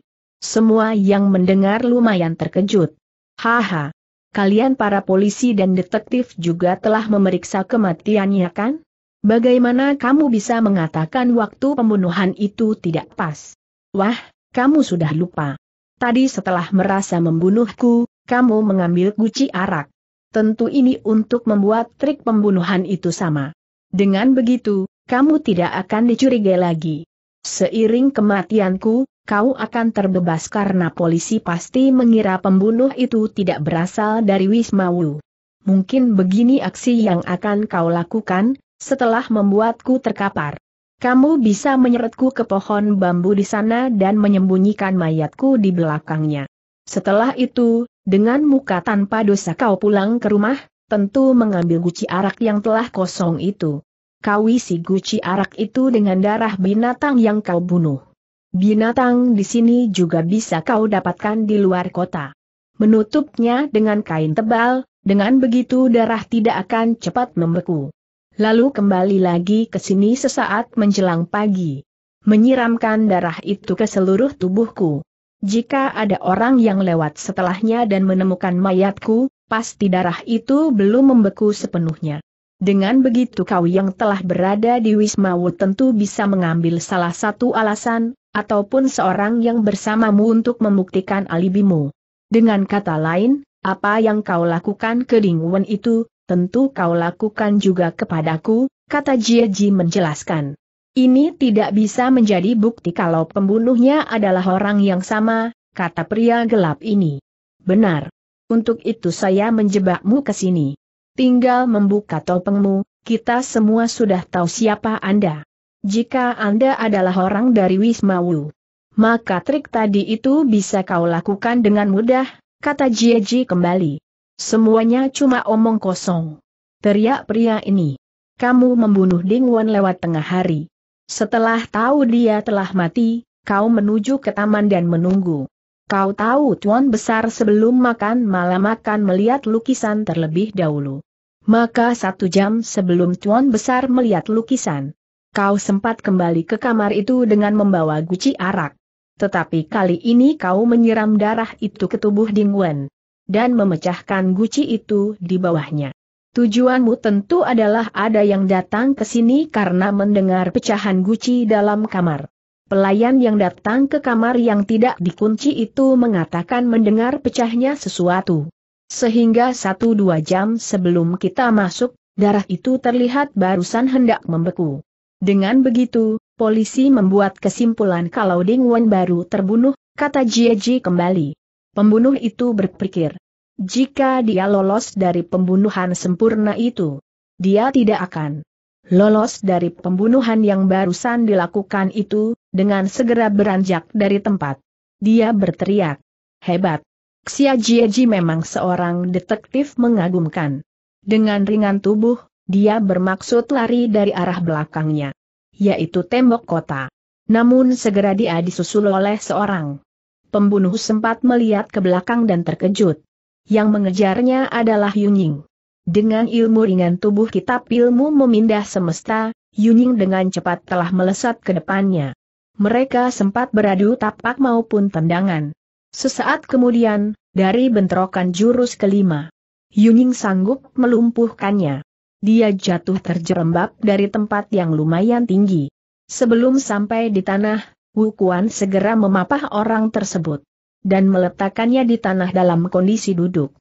Semua yang mendengar lumayan terkejut. Haha. Kalian para polisi dan detektif juga telah memeriksa kematiannya kan? Bagaimana kamu bisa mengatakan waktu pembunuhan itu tidak pas? Wah, kamu sudah lupa. Tadi setelah merasa membunuhku, kamu mengambil guci arak. Tentu ini untuk membuat trik pembunuhan itu sama. Dengan begitu, kamu tidak akan dicurigai lagi. Seiring kematianku, kau akan terbebas karena polisi pasti mengira pembunuh itu tidak berasal dari Wismawu. Mungkin begini aksi yang akan kau lakukan, setelah membuatku terkapar. Kamu bisa menyeretku ke pohon bambu di sana dan menyembunyikan mayatku di belakangnya. Setelah itu, dengan muka tanpa dosa kau pulang ke rumah, tentu mengambil guci arak yang telah kosong itu. Kau isi guci arak itu dengan darah binatang yang kau bunuh. Binatang di sini juga bisa kau dapatkan di luar kota. Menutupnya dengan kain tebal, dengan begitu darah tidak akan cepat membeku lalu kembali lagi ke sini sesaat menjelang pagi. Menyiramkan darah itu ke seluruh tubuhku. Jika ada orang yang lewat setelahnya dan menemukan mayatku, pasti darah itu belum membeku sepenuhnya. Dengan begitu kau yang telah berada di Wisma Wu tentu bisa mengambil salah satu alasan, ataupun seorang yang bersamamu untuk membuktikan alibimu. Dengan kata lain, apa yang kau lakukan ke Ding Wen itu, tentu kau lakukan juga kepadaku, kata Jie Jieji menjelaskan. Ini tidak bisa menjadi bukti kalau pembunuhnya adalah orang yang sama, kata pria gelap ini. Benar. Untuk itu saya menjebakmu ke sini. Tinggal membuka topengmu, kita semua sudah tahu siapa Anda. Jika Anda adalah orang dari Wisma Wu, maka trik tadi itu bisa kau lakukan dengan mudah, kata Jieji kembali. Semuanya cuma omong kosong. Teriak pria ini. Kamu membunuh Ding Wan lewat tengah hari. Setelah tahu dia telah mati, kau menuju ke taman dan menunggu. Kau tahu tuan besar sebelum makan malam akan melihat lukisan terlebih dahulu. Maka satu jam sebelum tuan besar melihat lukisan, kau sempat kembali ke kamar itu dengan membawa guci arak. Tetapi kali ini kau menyiram darah itu ke tubuh Ding Wen dan memecahkan guci itu di bawahnya. Tujuanmu tentu adalah ada yang datang ke sini karena mendengar pecahan guci dalam kamar. Pelayan yang datang ke kamar yang tidak dikunci itu mengatakan mendengar pecahnya sesuatu. Sehingga satu dua jam sebelum kita masuk, darah itu terlihat barusan hendak membeku. Dengan begitu, polisi membuat kesimpulan kalau Ding Wen baru terbunuh, kata Jie kembali. Pembunuh itu berpikir, jika dia lolos dari pembunuhan sempurna itu, dia tidak akan lolos dari pembunuhan yang barusan dilakukan itu, dengan segera beranjak dari tempat. Dia berteriak, hebat. Xia Jieji memang seorang detektif mengagumkan. Dengan ringan tubuh, dia bermaksud lari dari arah belakangnya, yaitu tembok kota. Namun segera dia disusul oleh seorang pembunuh sempat melihat ke belakang dan terkejut. Yang mengejarnya adalah Yunying. Dengan ilmu ringan tubuh kitab ilmu memindah semesta, Yunying dengan cepat telah melesat ke depannya. Mereka sempat beradu tapak maupun tendangan. Sesaat kemudian, dari bentrokan jurus kelima, Yunying sanggup melumpuhkannya. Dia jatuh terjerembab dari tempat yang lumayan tinggi. Sebelum sampai di tanah, Wu Kuan segera memapah orang tersebut. Dan meletakkannya di tanah dalam kondisi duduk.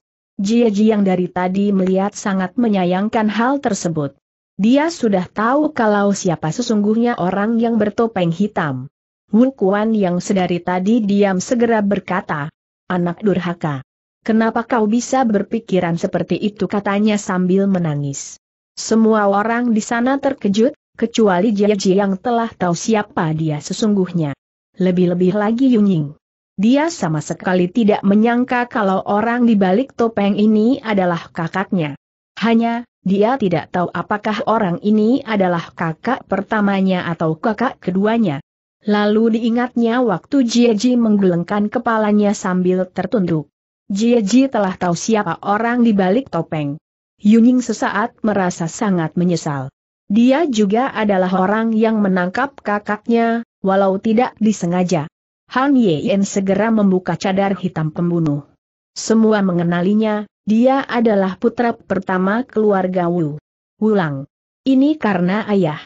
Jie Ji yang dari tadi melihat sangat menyayangkan hal tersebut. Dia sudah tahu kalau siapa sesungguhnya orang yang bertopeng hitam. Wu Kuan yang sedari tadi diam segera berkata, Anak durhaka. Kenapa kau bisa berpikiran seperti itu katanya sambil menangis. Semua orang di sana terkejut, kecuali Jia Jia yang telah tahu siapa dia sesungguhnya. Lebih-lebih lagi Yunying. Dia sama sekali tidak menyangka kalau orang di balik topeng ini adalah kakaknya. Hanya, dia tidak tahu apakah orang ini adalah kakak pertamanya atau kakak keduanya. Lalu diingatnya waktu Jia Ji menggelengkan kepalanya sambil tertunduk. Jia Ji telah tahu siapa orang di balik topeng. Yuning sesaat merasa sangat menyesal. Dia juga adalah orang yang menangkap kakaknya, walau tidak disengaja. Han Yen segera membuka cadar hitam pembunuh. Semua mengenalinya, dia adalah putra pertama keluarga Wu. Wulang. Ini karena ayah.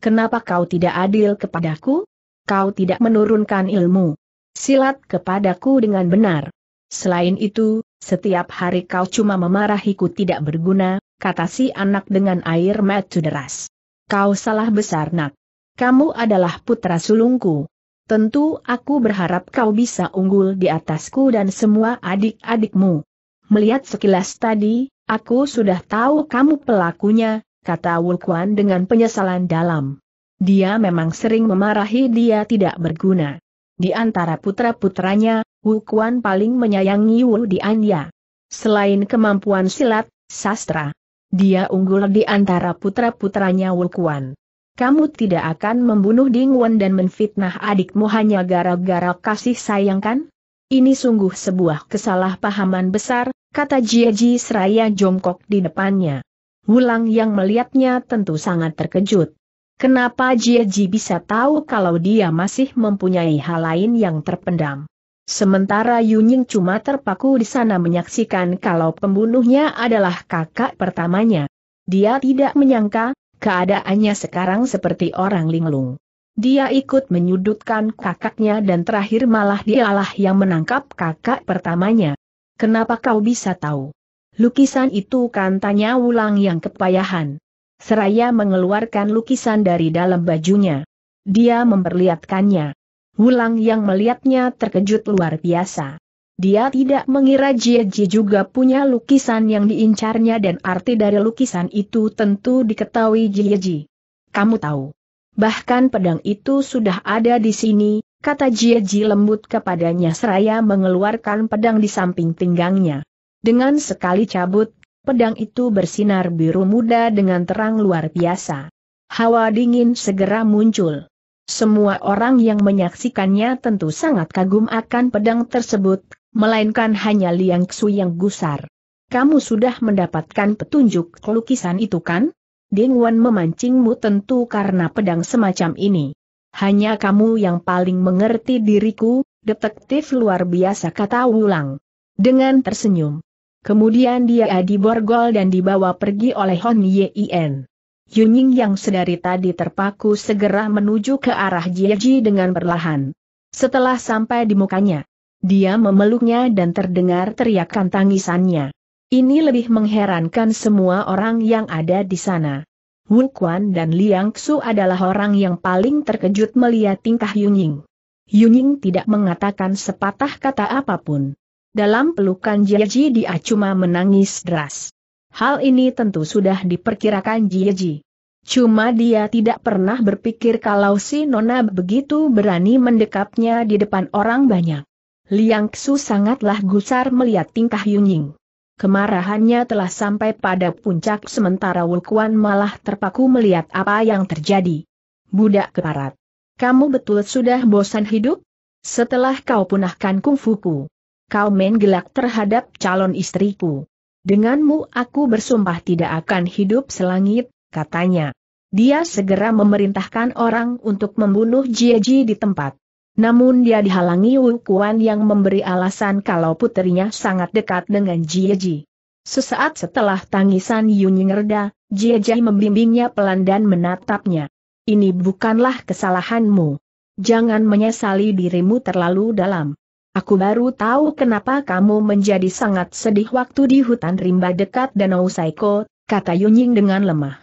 Kenapa kau tidak adil kepadaku? Kau tidak menurunkan ilmu. Silat kepadaku dengan benar. Selain itu, setiap hari kau cuma memarahiku tidak berguna, kata si anak dengan air mata deras. Kau salah besar nak. Kamu adalah putra sulungku. Tentu aku berharap kau bisa unggul di atasku dan semua adik-adikmu. Melihat sekilas tadi, aku sudah tahu kamu pelakunya, kata Wulkuan dengan penyesalan dalam. Dia memang sering memarahi dia tidak berguna. Di antara putra-putranya, Wulkuan paling menyayangi Wu Dianya. Selain kemampuan silat, sastra, dia unggul di antara putra-putranya Wukuan. Kamu tidak akan membunuh Ding Wen dan menfitnah adikmu hanya gara-gara kasih sayang kan? Ini sungguh sebuah kesalahpahaman besar, kata Jiaji seraya jongkok di depannya. Wulang yang melihatnya tentu sangat terkejut. Kenapa Jiaji bisa tahu kalau dia masih mempunyai hal lain yang terpendam? Sementara Yunying cuma terpaku di sana menyaksikan kalau pembunuhnya adalah kakak pertamanya. Dia tidak menyangka, keadaannya sekarang seperti orang linglung. Dia ikut menyudutkan kakaknya dan terakhir malah dialah yang menangkap kakak pertamanya. Kenapa kau bisa tahu? Lukisan itu kan tanya ulang yang kepayahan. Seraya mengeluarkan lukisan dari dalam bajunya. Dia memperlihatkannya. Wulang yang melihatnya terkejut luar biasa. Dia tidak mengira Jie Ji juga punya lukisan yang diincarnya dan arti dari lukisan itu tentu diketahui Jie Ji. Kamu tahu. Bahkan pedang itu sudah ada di sini, kata Jie Ji lembut kepadanya seraya mengeluarkan pedang di samping pinggangnya. Dengan sekali cabut, pedang itu bersinar biru muda dengan terang luar biasa. Hawa dingin segera muncul. Semua orang yang menyaksikannya tentu sangat kagum akan pedang tersebut, melainkan hanya Liang Xu yang gusar. Kamu sudah mendapatkan petunjuk lukisan itu kan? Ding Wan memancingmu tentu karena pedang semacam ini. Hanya kamu yang paling mengerti diriku, detektif luar biasa kata Wulang. Dengan tersenyum. Kemudian dia diborgol dan dibawa pergi oleh Hon Yien. Yunying yang sedari tadi terpaku segera menuju ke arah Jieji dengan perlahan. Setelah sampai di mukanya, dia memeluknya dan terdengar teriakan tangisannya. Ini lebih mengherankan semua orang yang ada di sana. Wu Kuan dan Liang Xu adalah orang yang paling terkejut melihat tingkah Yunying. Yunying tidak mengatakan sepatah kata apapun. Dalam pelukan Jieji dia cuma menangis deras. Hal ini tentu sudah diperkirakan Jieji. Cuma dia tidak pernah berpikir kalau si Nona begitu berani mendekapnya di depan orang banyak. Liang Xu sangatlah gusar melihat tingkah Yunying. Kemarahannya telah sampai pada puncak sementara Wukuan malah terpaku melihat apa yang terjadi. Budak keparat. Kamu betul sudah bosan hidup? Setelah kau punahkan kungfuku. Kau main gelak terhadap calon istriku. Denganmu aku bersumpah tidak akan hidup selangit, katanya. Dia segera memerintahkan orang untuk membunuh Jieji di tempat. Namun dia dihalangi Wu Kuan yang memberi alasan kalau putrinya sangat dekat dengan Jieji. Sesaat setelah tangisan Yunying reda, Jieji membimbingnya pelan dan menatapnya. Ini bukanlah kesalahanmu. Jangan menyesali dirimu terlalu dalam. Aku baru tahu kenapa kamu menjadi sangat sedih waktu di hutan rimba dekat Danau Saiko, kata Yunying dengan lemah.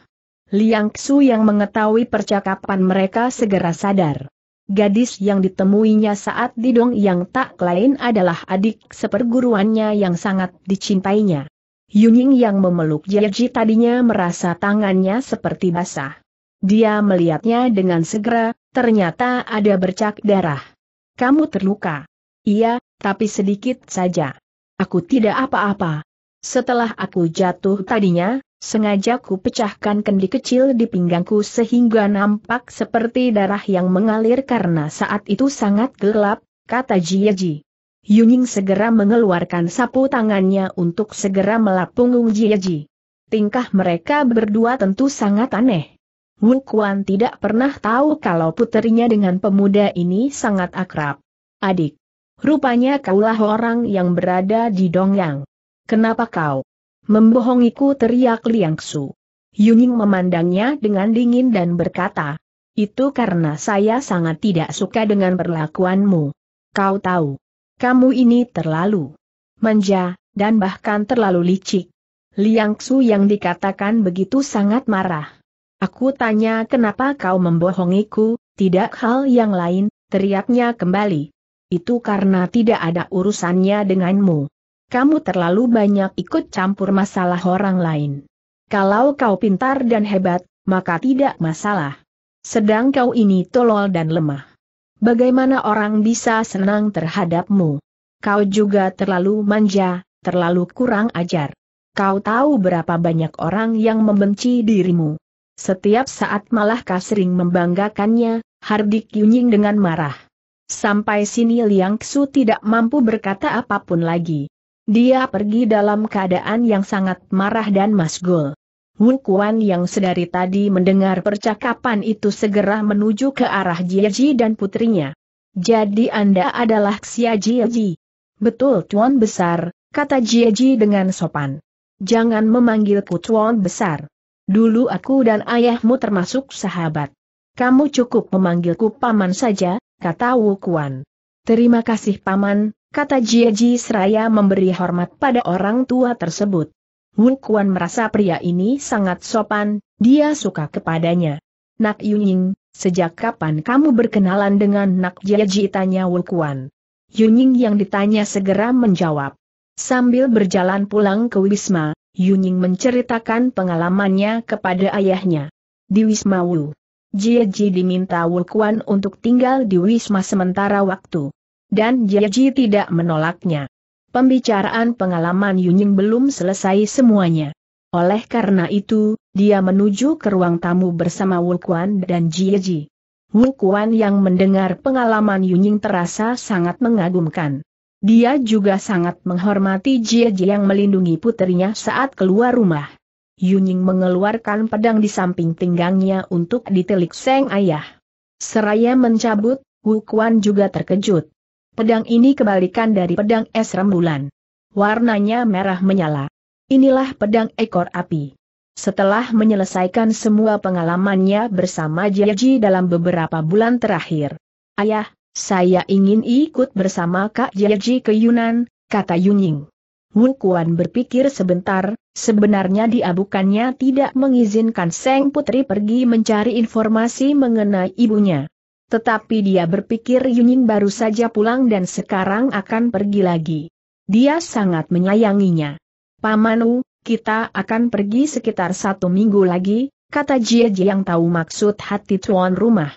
Liang Xu yang mengetahui percakapan mereka segera sadar. Gadis yang ditemuinya saat di Dong yang tak lain adalah adik seperguruannya yang sangat dicintainya. Yunying yang memeluk Jeji tadinya merasa tangannya seperti basah. Dia melihatnya dengan segera, ternyata ada bercak darah. Kamu terluka. Iya, tapi sedikit saja. Aku tidak apa-apa. Setelah aku jatuh tadinya, sengaja ku pecahkan kendi kecil di pinggangku sehingga nampak seperti darah yang mengalir karena saat itu sangat gelap, kata Jieji. Yuning segera mengeluarkan sapu tangannya untuk segera melap punggung Jieji. Tingkah mereka berdua tentu sangat aneh. Wu Kuan tidak pernah tahu kalau putrinya dengan pemuda ini sangat akrab. Adik, Rupanya kaulah orang yang berada di Dongyang. Kenapa kau membohongiku teriak Liang Su. Yuning memandangnya dengan dingin dan berkata, itu karena saya sangat tidak suka dengan perlakuanmu. Kau tahu, kamu ini terlalu manja, dan bahkan terlalu licik. Liang Su yang dikatakan begitu sangat marah. Aku tanya kenapa kau membohongiku, tidak hal yang lain, teriaknya kembali itu karena tidak ada urusannya denganmu. Kamu terlalu banyak ikut campur masalah orang lain. Kalau kau pintar dan hebat, maka tidak masalah. Sedang kau ini tolol dan lemah. Bagaimana orang bisa senang terhadapmu? Kau juga terlalu manja, terlalu kurang ajar. Kau tahu berapa banyak orang yang membenci dirimu. Setiap saat malah kau sering membanggakannya, Hardik Yunying dengan marah. Sampai sini Liang Xu tidak mampu berkata apapun lagi. Dia pergi dalam keadaan yang sangat marah dan masgul. Wu Kuan yang sedari tadi mendengar percakapan itu segera menuju ke arah Ji dan putrinya. Jadi Anda adalah Xia Ji. Betul Tuan Besar, kata Ji dengan sopan. Jangan memanggilku Tuan Besar. Dulu aku dan ayahmu termasuk sahabat. Kamu cukup memanggilku paman saja, kata Wu Kuan. Terima kasih Paman, kata Jie Ji seraya memberi hormat pada orang tua tersebut. Wu Kuan merasa pria ini sangat sopan, dia suka kepadanya. Nak Yunying, sejak kapan kamu berkenalan dengan Nak Jie Ji tanya Wu Kuan. Yunying yang ditanya segera menjawab. Sambil berjalan pulang ke Wisma, Yunying menceritakan pengalamannya kepada ayahnya. Di Wisma Wu, Jie Ji diminta Wukuan untuk tinggal di Wisma sementara waktu. Dan Jie Ji tidak menolaknya. Pembicaraan pengalaman Yunying belum selesai semuanya. Oleh karena itu, dia menuju ke ruang tamu bersama Wukuan dan Jie Ji. Wukuan yang mendengar pengalaman Yunying terasa sangat mengagumkan. Dia juga sangat menghormati Jie Ji yang melindungi putrinya saat keluar rumah. Yuning mengeluarkan pedang di samping pinggangnya untuk ditelik Seng Ayah. Seraya mencabut, Wu Kuan juga terkejut. Pedang ini kebalikan dari pedang es rembulan. Warnanya merah menyala. Inilah pedang ekor api. Setelah menyelesaikan semua pengalamannya bersama Jiaji dalam beberapa bulan terakhir. Ayah, saya ingin ikut bersama Kak Jiaji ke Yunan, kata Yuning. Wu Kuan berpikir sebentar, sebenarnya dia bukannya tidak mengizinkan Seng Putri pergi mencari informasi mengenai ibunya. Tetapi dia berpikir Yuning baru saja pulang dan sekarang akan pergi lagi. Dia sangat menyayanginya. Pamanu, kita akan pergi sekitar satu minggu lagi, kata Jie Jie yang tahu maksud hati tuan rumah.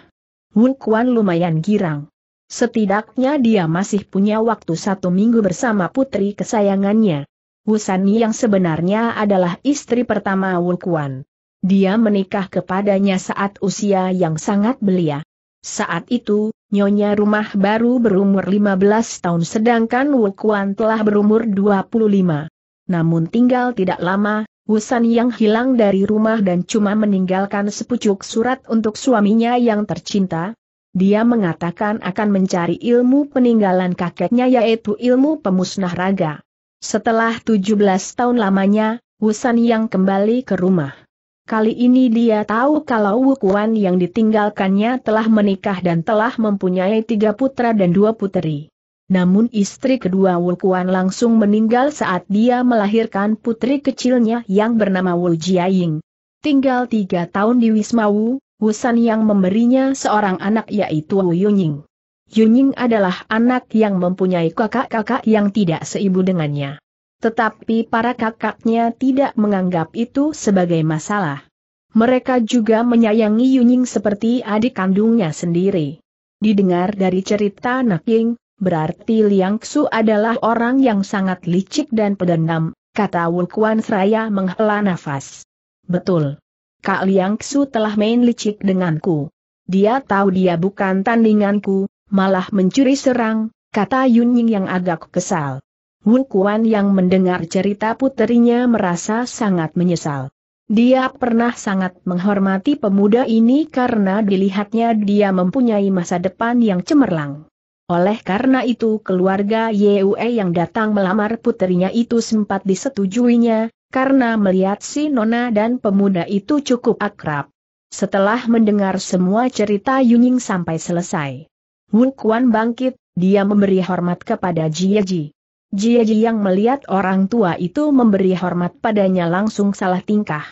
Wu Kuan lumayan girang. Setidaknya dia masih punya waktu satu minggu bersama putri kesayangannya. Husani yang sebenarnya adalah istri pertama Wukuan. Dia menikah kepadanya saat usia yang sangat belia. Saat itu, nyonya rumah baru berumur 15 tahun sedangkan Wukuan telah berumur 25. Namun tinggal tidak lama, Wusan yang hilang dari rumah dan cuma meninggalkan sepucuk surat untuk suaminya yang tercinta, dia mengatakan akan mencari ilmu peninggalan kakeknya yaitu ilmu pemusnah raga. Setelah 17 tahun lamanya, Wusan yang kembali ke rumah. Kali ini dia tahu kalau Wukuan yang ditinggalkannya telah menikah dan telah mempunyai tiga putra dan dua putri. Namun istri kedua Wukuan langsung meninggal saat dia melahirkan putri kecilnya yang bernama Wu Jiaying. Tinggal tiga tahun di Wisma Wusan yang memberinya seorang anak yaitu Wu Yunying. Yunying adalah anak yang mempunyai kakak-kakak yang tidak seibu dengannya. Tetapi para kakaknya tidak menganggap itu sebagai masalah. Mereka juga menyayangi Yunying seperti adik kandungnya sendiri. Didengar dari cerita Naking, berarti Liang Xu adalah orang yang sangat licik dan pedendam, kata Wu Kuan Seraya menghela nafas. Betul. Kak Liang Su telah main licik denganku. Dia tahu dia bukan tandinganku, malah mencuri serang, kata Yun Ying yang agak kesal. Wu Kuan yang mendengar cerita puterinya merasa sangat menyesal. Dia pernah sangat menghormati pemuda ini karena dilihatnya dia mempunyai masa depan yang cemerlang. Oleh karena itu keluarga Yue yang datang melamar puterinya itu sempat disetujuinya, karena melihat si Nona dan pemuda itu cukup akrab. Setelah mendengar semua cerita Yunying sampai selesai, Wu Kuan bangkit, dia memberi hormat kepada Jie Ji. Jie Ji yang melihat orang tua itu memberi hormat padanya langsung salah tingkah.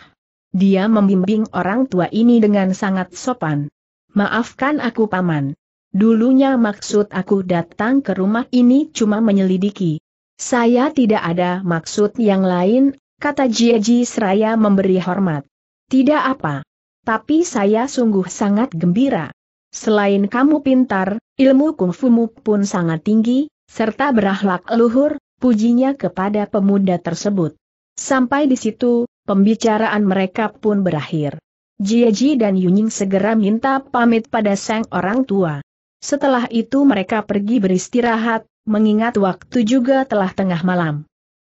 Dia membimbing orang tua ini dengan sangat sopan. Maafkan aku paman. Dulunya maksud aku datang ke rumah ini cuma menyelidiki. Saya tidak ada maksud yang lain, kata Jieji seraya memberi hormat. Tidak apa. Tapi saya sungguh sangat gembira. Selain kamu pintar, ilmu kungfumu pun sangat tinggi, serta berahlak luhur, pujinya kepada pemuda tersebut. Sampai di situ, pembicaraan mereka pun berakhir. Jieji dan Yunying segera minta pamit pada sang orang tua. Setelah itu mereka pergi beristirahat, mengingat waktu juga telah tengah malam.